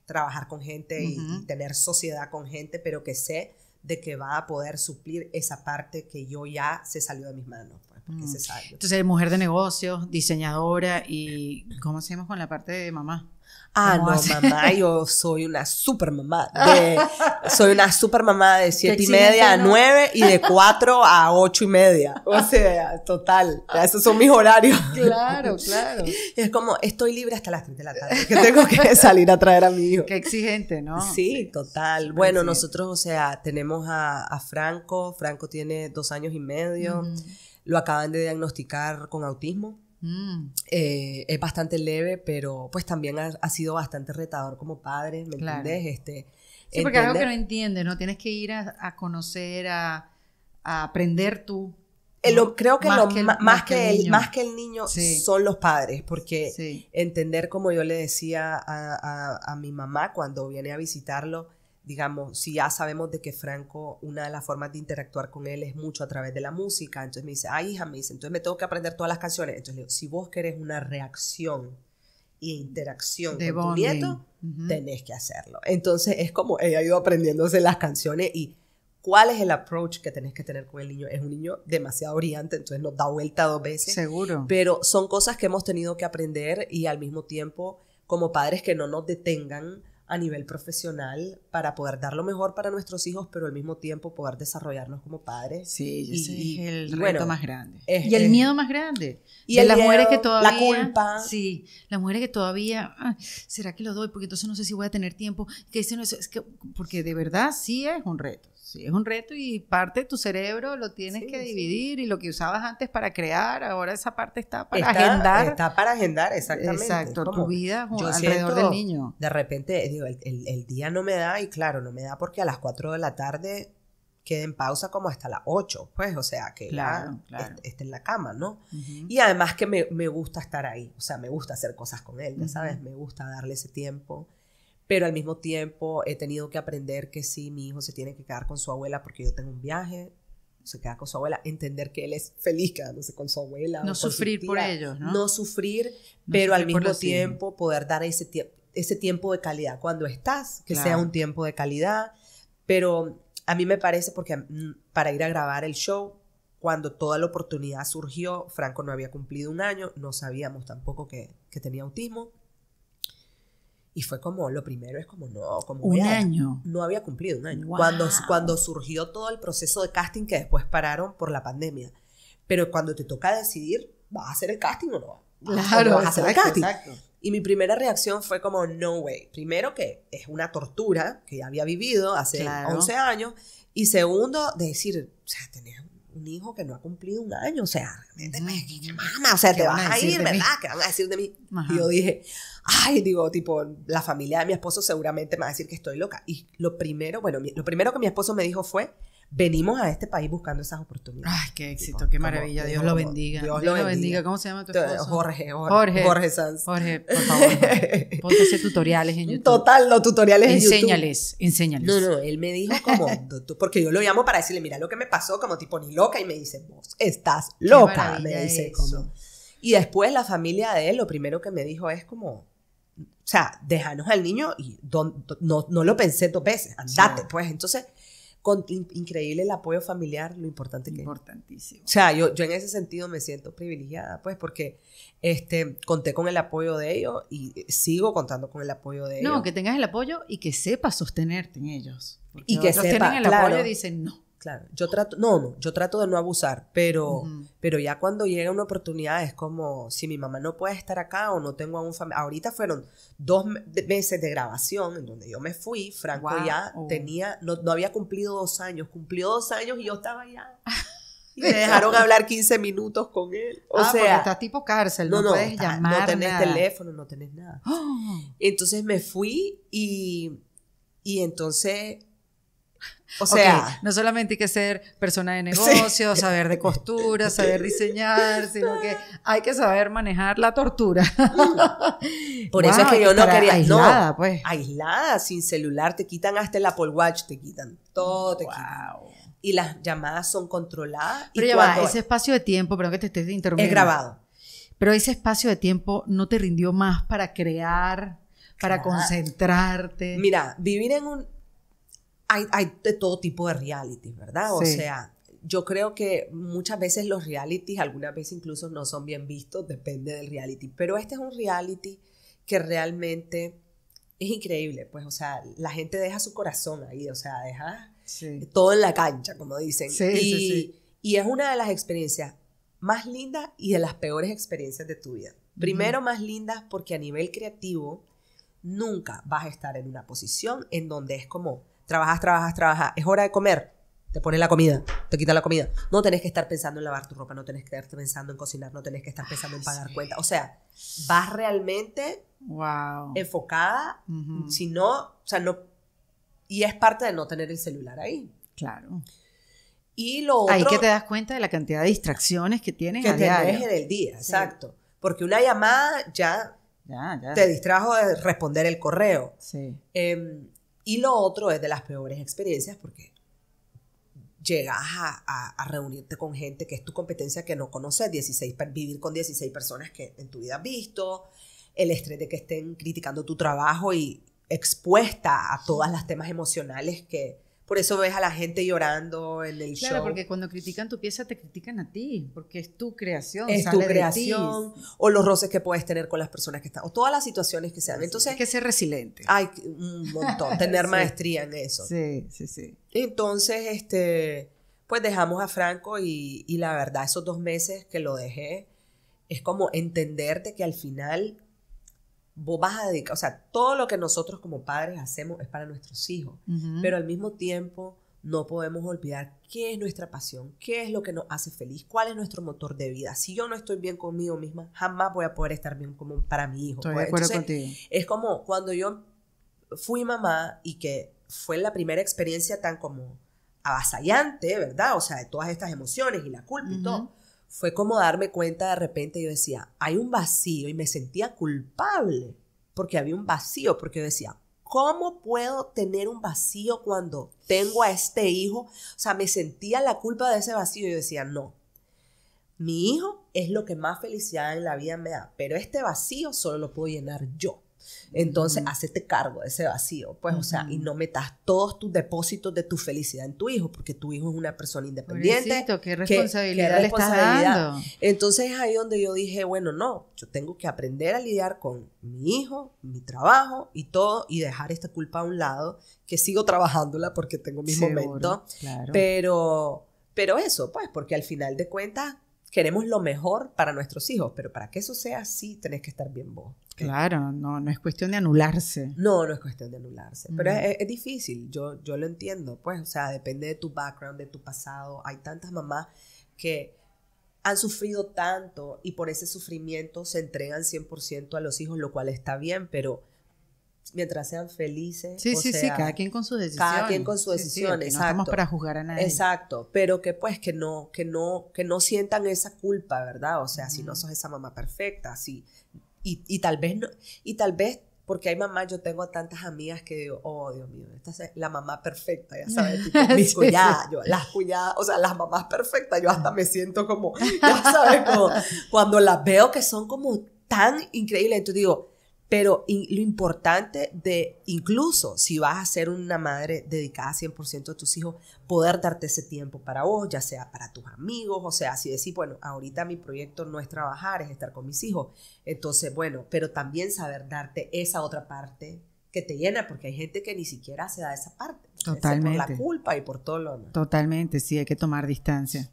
trabajar con gente y tener sociedad con gente, pero que sé de que va a poder suplir esa parte que yo ya se salió de mis manos. Pues necesario. Mm. Entonces, mujer de negocios, diseñadora y ¿cómo hacemos con la parte de mamá? Ah, no, mamá, yo soy una super mamá. soy una super mamá de siete y media a nueve y de cuatro a ocho y media. O sea, total. Esos son mis horarios. Claro, claro. Es como, estoy libre hasta las tres de la tarde, que tengo que salir a traer a mi hijo. Qué exigente, ¿no? Sí, total. bueno, nosotros, o sea, tenemos a, a, Franco. Franco tiene dos años y medio lo acaban de diagnosticar con autismo. Mm. Eh, es bastante leve, pero pues también ha, sido bastante retador como padre, ¿me entiendes? Este, sí, porque es algo que no entiendes, ¿no? Tienes que ir a, conocer, a, aprender tú. Eh, creo que, más, lo, que el, más, que el, más que el niño son los padres, porque entender como yo le decía a, a mi mamá cuando viene a visitarlo, digamos, si ya sabemos de que Franco, una de las formas de interactuar con él es mucho a través de la música, entonces me dice, ay ah, hija, me dice, entonces me tengo que aprender todas las canciones. Entonces le digo, si vos querés una reacción e interacción de con tu nieto, tenés que hacerlo. Entonces es como ella ha ido aprendiéndose las canciones y cuál es el approach que tenés que tener con el niño. Es un niño demasiado brillante, entonces nos da vuelta dos veces. Seguro. Pero son cosas que hemos tenido que aprender y al mismo tiempo, como padres, que no nos detengan a nivel profesional para poder dar lo mejor para nuestros hijos, pero al mismo tiempo poder desarrollarnos como padres. Sí, ese es el reto más grande. y el miedo más grande. Y el las mujeres que todavía... La culpa. Sí, las mujeres que todavía... Ah, ¿Será que lo doy? Porque entonces no sé si voy a tener tiempo. Que no es, que, porque de verdad sí es un reto. Sí, es un reto y parte de tu cerebro lo tienes que dividir y lo que usabas antes para crear, ahora esa parte está para agendar. Está para agendar, exactamente. Exacto, tu vida alrededor del niño. De repente, digo, el, día no me da y claro, no me da porque a las 4 de la tarde quede en pausa como hasta las 8, pues, o sea, que claro, esté en la cama, ¿no? Y además que me, gusta estar ahí, o sea, me gusta hacer cosas con él, ya sabes, me gusta darle ese tiempo pero al mismo tiempo he tenido que aprender que sí, mi hijo se tiene que quedar con su abuela porque yo tengo un viaje, se queda con su abuela, entender que él es feliz quedándose con su abuela. No sufrir por ellos, ¿no? sufrir, pero al mismo tiempo poder dar ese, ese tiempo de calidad cuando estás, que sea un tiempo de calidad, pero a mí me parece porque mm, para ir a grabar el show, cuando toda la oportunidad surgió, Franco no había cumplido un año, no sabíamos tampoco que, que tenía autismo y fue como, lo primero es como, no, como... Un año. No había cumplido un año. Cuando, cuando surgió todo el proceso de casting que después pararon por la pandemia. Pero cuando te toca decidir, ¿vas a hacer el casting o no? claro, vas a hacer el casting? Y mi primera reacción fue como, no way. Primero que es una tortura que ya había vivido hace 11 años. Y segundo, decir, o sea, tenés un hijo que no ha cumplido un año, o sea, realmente, mamá, o sea, te vas a, ir, ¿verdad? ¿Qué van a decir de mí? Y yo dije, ay, digo, tipo, la familia de mi esposo seguramente me va a decir que estoy loca. Y lo primero, bueno, lo primero que mi esposo me dijo fue, venimos a este país buscando esas oportunidades. Ay, qué éxito, qué maravilla, Dios, lo bendiga. Dios, lo bendiga. ¿Cómo se llama tu esposo? Jorge, Jorge, Jorge, Sanz. Jorge, por favor, Jorge, ponte tutoriales en YouTube. Total, los tutoriales enséñales, en YouTube. Enséñales, enséñales. No, no, él me dijo como, porque yo lo llamo para decirle, mira lo que me pasó, como tipo ni loca, y me dice, vos estás loca, me dice como. Y después la familia de él, lo primero que me dijo es como, o sea, déjanos al niño y no, no, lo pensé dos veces, andate, pues. Entonces, con increíble el apoyo familiar, lo importante que Importantísimo. O sea, yo, en ese sentido me siento privilegiada, pues, porque este, conté con el apoyo de ellos y eh, sigo contando con el apoyo de ellos. No, que tengas el apoyo y que sepas sostenerte en ellos. y que sepas, tienen el apoyo y dicen no claro. Yo trato, no, no, yo trato de no abusar, pero, pero ya cuando llega una oportunidad es como si mi mamá no puede estar acá o no tengo a un Ahorita fueron dos meses de grabación en donde yo me fui, Franco ya tenía, no, había cumplido dos años, cumplió dos años y yo estaba ya. Y me dejaron hablar 15 minutos con él. O ah, sea, está tipo cárcel, no, puedes llamar. No tenés teléfono, no tenés nada. Entonces me fui y, y entonces o sea, no solamente hay que ser persona de negocio, saber de costura, saber diseñar, sino que hay que saber manejar la tortura. Por eso es que yo no quería aislada, pues. Aislada, sin celular, te quitan hasta el Apple Watch, te quitan todo, Y las llamadas son controladas. Pero ya va, ese espacio de tiempo, pero que te estés interrumpiendo. Es grabado. Pero ese espacio de tiempo no te rindió más para crear, para concentrarte. Mira, vivir en un hay, de todo tipo de reality, ¿verdad? O sea, yo creo que muchas veces los realities, algunas veces incluso no son bien vistos, depende del reality, pero este es un reality que realmente es increíble, pues, o sea, la gente deja su corazón ahí, o sea, deja todo en la cancha, como dicen. Sí, y, sí, y es una de las experiencias más lindas y de las peores experiencias de tu vida. Primero, más lindas porque a nivel creativo nunca vas a estar en una posición en donde es como trabajas, trabajas, trabajas, es hora de comer, te pone la comida, te quita la comida. No tenés que estar pensando en lavar tu ropa, no tenés que estar pensando en cocinar, no tenés que estar pensando en pagar cuenta cuentas. O sea, vas realmente enfocada, si no, o sea, no. Y es parte de no tener el celular ahí. Claro. Y lo otro. Ahí que te das cuenta de la cantidad de distracciones que tienes que te tenés en el día, exacto. Porque una llamada ya, te distrajo de responder el correo. Sí. Em, y lo otro es de las peores experiencias porque llegas a, reunirte con gente que es tu competencia que no conoces, vivir con 16 personas que en tu vida has visto, el estrés de que estén criticando tu trabajo y expuesta a todas las temas emocionales que, por eso ves a la gente llorando en el claro, porque cuando critican tu pieza te critican a ti, porque es tu creación. Es tu creación. O los roces que puedes tener con las personas que están, o todas las situaciones que sean. Entonces, hay que ser resiliente. Hay un montón, tener maestría en eso. Sí, sí, sí. Entonces, este, pues dejamos a Franco y, y la verdad, esos dos meses que lo dejé, es como entenderte que al final vos vas a dedicar, o sea, todo lo que nosotros como padres hacemos es para nuestros hijos, pero al mismo tiempo no podemos olvidar qué es nuestra pasión, qué es lo que nos hace feliz, cuál es nuestro motor de vida. Si yo no estoy bien conmigo misma, jamás voy a poder estar bien como para mi hijo. Pues. Es como cuando yo fui mamá y que fue la primera experiencia tan como avasallante, ¿verdad? O sea, de todas estas emociones y la culpa y todo fue como darme cuenta de repente, yo decía, hay un vacío y me sentía culpable porque había un vacío, porque yo decía, ¿cómo puedo tener un vacío cuando tengo a este hijo? O sea, me sentía la culpa de ese vacío y yo decía, no, mi hijo es lo que más felicidad en la vida me da, pero este vacío solo lo puedo llenar yo. Entonces, hazte cargo de ese vacío, pues, o sea, y no metas todos tus depósitos de tu felicidad en tu hijo, porque tu hijo es una persona independiente. qué responsabilidad, le estás dando. Entonces, es ahí donde yo dije, bueno, no, yo tengo que aprender a lidiar con mi hijo, mi trabajo y todo, y dejar esta culpa a un lado, que sigo trabajándola porque tengo mis momentos, pero, pero eso, pues, porque al final de cuentas, queremos lo mejor para nuestros hijos, pero para que eso sea así, tenés que estar bien vos. Claro, no, no es cuestión de anularse. No, no es cuestión de anularse. Pero mm. es, es, difícil, yo, yo lo entiendo. Pues, o sea, depende de tu background, de tu pasado. Hay tantas mamás que han sufrido tanto y por ese sufrimiento se entregan 100% a los hijos, lo cual está bien, pero mientras sean felices. Sí, o sí, sea, sí, cada quien con su decisión. Cada quien con su decisión, exacto. No estamos para juzgar a nadie. Exacto, pero que pues que no, que no, que no sientan esa culpa, ¿verdad? O sea, si no sos esa mamá perfecta, así y, y tal vez no, y tal vez porque hay mamás, yo tengo tantas amigas que digo, oh Dios mío, esta es la mamá perfecta, ya sabes, mis Yo, las cuñadas, o sea, las mamás perfectas, yo hasta me siento como, ya sabes, como, cuando las veo que son como tan increíbles, entonces digo, pero lo importante de, incluso si vas a ser una madre dedicada 100% a tus hijos, poder darte ese tiempo para vos, ya sea para tus amigos, o sea, si decís, bueno, ahorita mi proyecto no es trabajar, es estar con mis hijos. Entonces, bueno, pero también saber darte esa otra parte que te llena, porque hay gente que ni siquiera se da esa parte. Totalmente. Por la culpa y por todo lo Totalmente, sí, hay que tomar distancia.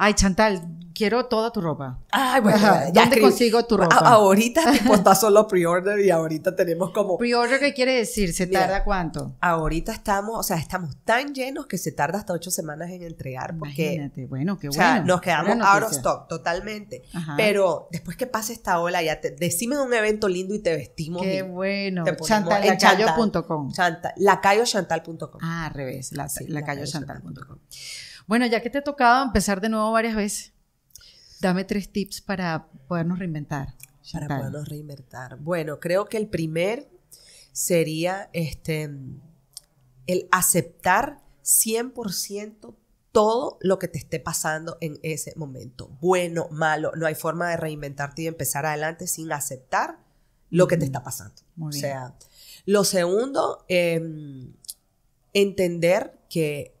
Ay, Chantal, quiero toda tu ropa. Ay, bueno, ya te consigo tu ropa? ahorita tipo, está solo pre-order y ahorita tenemos como... ¿Pre-order qué quiere decir? ¿Se tarda cuánto? Ahorita estamos, o sea, estamos tan llenos que se tarda hasta ocho semanas en entregar porque... Imagínate, bueno, qué bueno. nos quedamos out of stock totalmente. Pero después que pase esta ola, ya te, decime un evento lindo y te vestimos. Qué bueno. Te Chantal, lacayo.com. chantal.com. Ah, al revés, la, chantal.com. Bueno, ya que te he tocado empezar de nuevo varias veces, dame tres tips para podernos reinventar. Para podernos reinventar. Bueno, creo que el primer sería este, el aceptar 100% todo lo que te esté pasando en ese momento. Bueno, malo, no hay forma de reinventarte y empezar adelante sin aceptar lo que te está pasando. Muy bien. O sea, lo segundo, em, entender que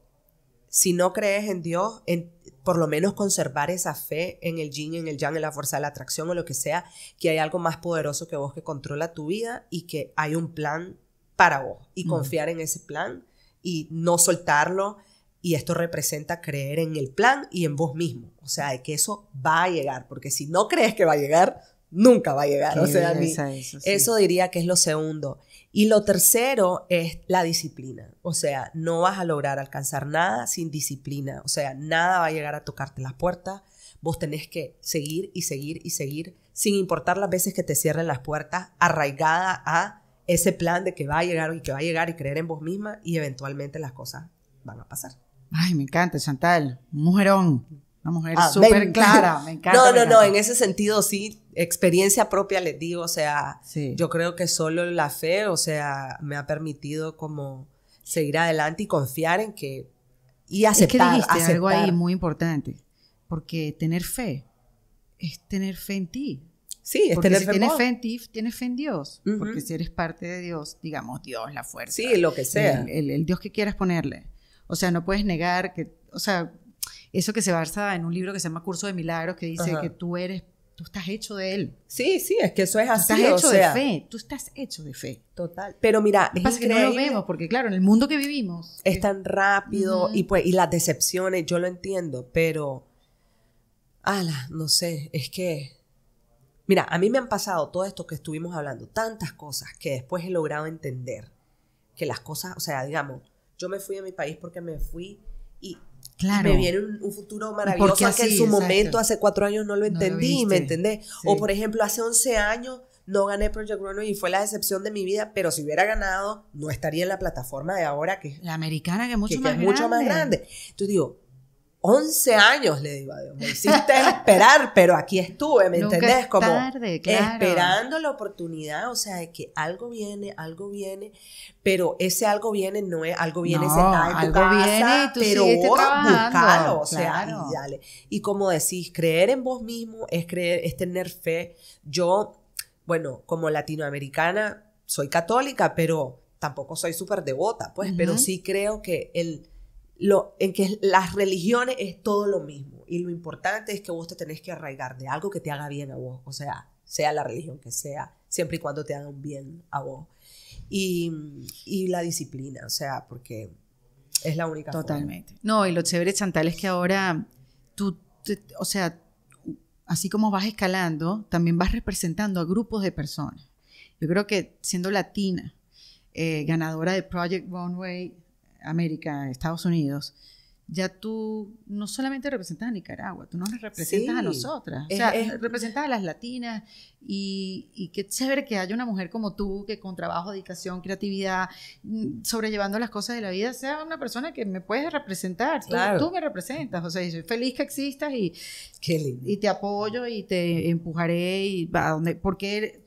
si no crees en Dios, por lo menos conservar esa fe en el yin, en el yang, en la fuerza de la atracción o lo que sea, que hay algo más poderoso que vos que controla tu vida y que hay un plan para vos y confiar en ese plan y no soltarlo. Y esto representa creer en el plan y en vos mismo. O sea, de que eso va a llegar, porque si no crees que va a llegar, nunca va a llegar. eso diría que es lo segundo. Y lo tercero es la disciplina. O sea, no vas a lograr alcanzar nada sin disciplina. O sea, nada va a llegar a tocarte las puertas. Vos tenés que seguir y seguir y seguir, sin importar las veces que te cierren las puertas, arraigada a ese plan de que va a llegar y que va a llegar y creer en vos misma y eventualmente las cosas van a pasar. Ay, me encanta, Chantal. Mujerón. Una mujer ah, súper clara. Me encanta, no, no, no. En ese sentido, sí, experiencia propia les digo, o sea, yo creo que solo la fe, o sea, me ha permitido como seguir adelante y confiar en que y aceptar. Es que algo ahí muy importante, porque tener fe es tener fe en ti. Sí, es porque tener si tienes fe en ti, tienes fe en Dios, porque si eres parte de Dios, digamos Dios, la fuerza. Sí, lo que sea. El, Dios que quieras ponerle. O sea, no puedes negar que, o sea, eso que se basa en un libro que se llama Curso de Milagros, que dice que tú eres tú estás hecho de él. Sí, sí, es que eso es así. Tú estás hecho de fe, tú estás hecho de fe. Total. Pero mira, es pasa que no lo vemos porque claro, en el mundo que vivimos es, tan rápido y pues y las decepciones, yo lo entiendo, pero ala, no sé, es que mira, a mí me han pasado todo esto que estuvimos hablando, tantas cosas que después he logrado entender que las cosas, o sea, digamos, yo me fui a mi país porque me fui y Claro. Me viene un, futuro maravilloso que en su momento, hace cuatro años, no lo entendí, ¿me entendés? O por ejemplo, hace 11 años no gané Project Runway y fue la decepción de mi vida, pero si hubiera ganado, no estaría en la plataforma de ahora que... es... La americana que es mucho, más, es grande. mucho más digo, 11 años, le digo a Dios, me hiciste esperar, pero aquí estuve, ¿me entendés? Como esperando la oportunidad, o sea, de que algo viene, algo viene, pero ese algo viene no es, algo viene se está algo viene pero buscalo, o sea, y dale. Y como decís, creer en vos mismo es creer, es tener fe. Yo, bueno, como latinoamericana, soy católica, pero tampoco soy súper devota, pues, pero sí creo que el lo, en que las religiones es todo lo mismo. Y lo importante es que vos te tenés que arraigar de algo que te haga bien a vos. O sea, sea la religión que sea, siempre y cuando te haga un bien a vos. Y, la disciplina, o sea, porque es la única Totalmente. No, y lo chévere, Chantal, es que ahora tú, o sea, así como vas escalando, también vas representando a grupos de personas. Yo creo que siendo latina, eh, ganadora de Project Runway América, Estados Unidos, ya tú no solamente representas a Nicaragua, tú nos representas a nosotras, o sea, representas a las latinas y, y, qué chévere que haya una mujer como tú que con trabajo, dedicación, creatividad, mm, sobrellevando las cosas de la vida, sea una persona que me puedes representar, tú, me representas, o sea, soy feliz que existas y, y te apoyo y te empujaré y va a donde, porque,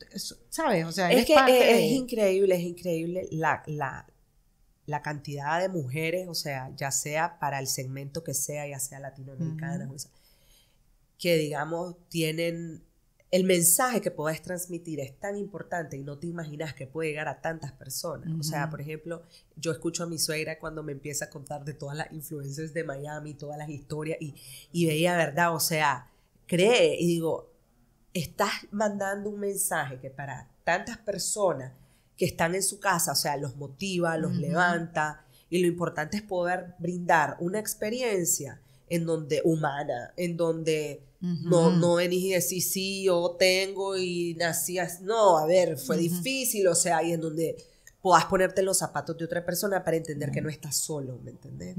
¿sabes? O sea, es que parte es, es, increíble, es increíble la, la, la cantidad de mujeres, o sea, ya sea para el segmento que sea, ya sea latinoamericana, que digamos tienen el mensaje que podés transmitir es tan importante y no te imaginas que puede llegar a tantas personas. O sea, por ejemplo, yo escucho a mi suegra cuando me empieza a contar de todas las influencias de Miami, todas las historias, y, y veía, ¿verdad? O sea, cree y digo, estás mandando un mensaje que para tantas personas que están en su casa, o sea, los motiva, los levanta. Y lo importante es poder brindar una experiencia en donde humana, en donde no, no venís y decís, sí, yo tengo y nacías, No, a ver, fue difícil, o sea, y en donde puedas ponerte los zapatos de otra persona para entender que no estás solo, ¿me entendés?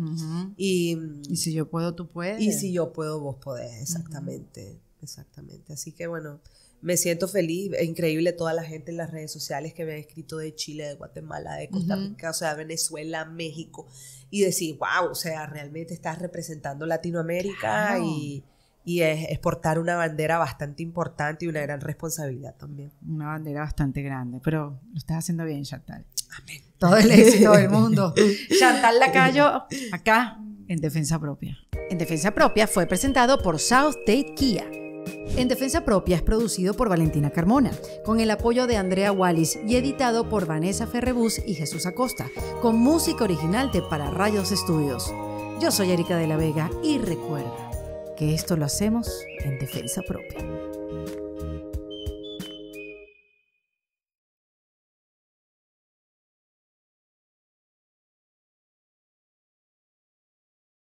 y, y si yo puedo, tú puedes. Y si yo puedo, vos podés, exactamente, exactamente. Así que bueno, me siento feliz, es increíble toda la gente en las redes sociales que me ha escrito de Chile, de Guatemala, de Costa Rica, o sea, Venezuela, México, y decir, wow, o sea, realmente estás representando Latinoamérica y, es portar una bandera bastante importante y una gran responsabilidad también. Una bandera bastante grande, pero lo estás haciendo bien, Chantal. Amén. Todo el éxito del mundo. Chantal Lacayo, acá, en Defensa Propia. En Defensa Propia fue presentado por South State Kia. En Defensa Propia es producido por Valentina Carmona, con el apoyo de Andrea Wallis y editado por Vanessa Ferrebus y Jesús Acosta, con música original de Para Rayos Estudios. Yo soy Erika de la Vega y recuerda que esto lo hacemos en Defensa Propia.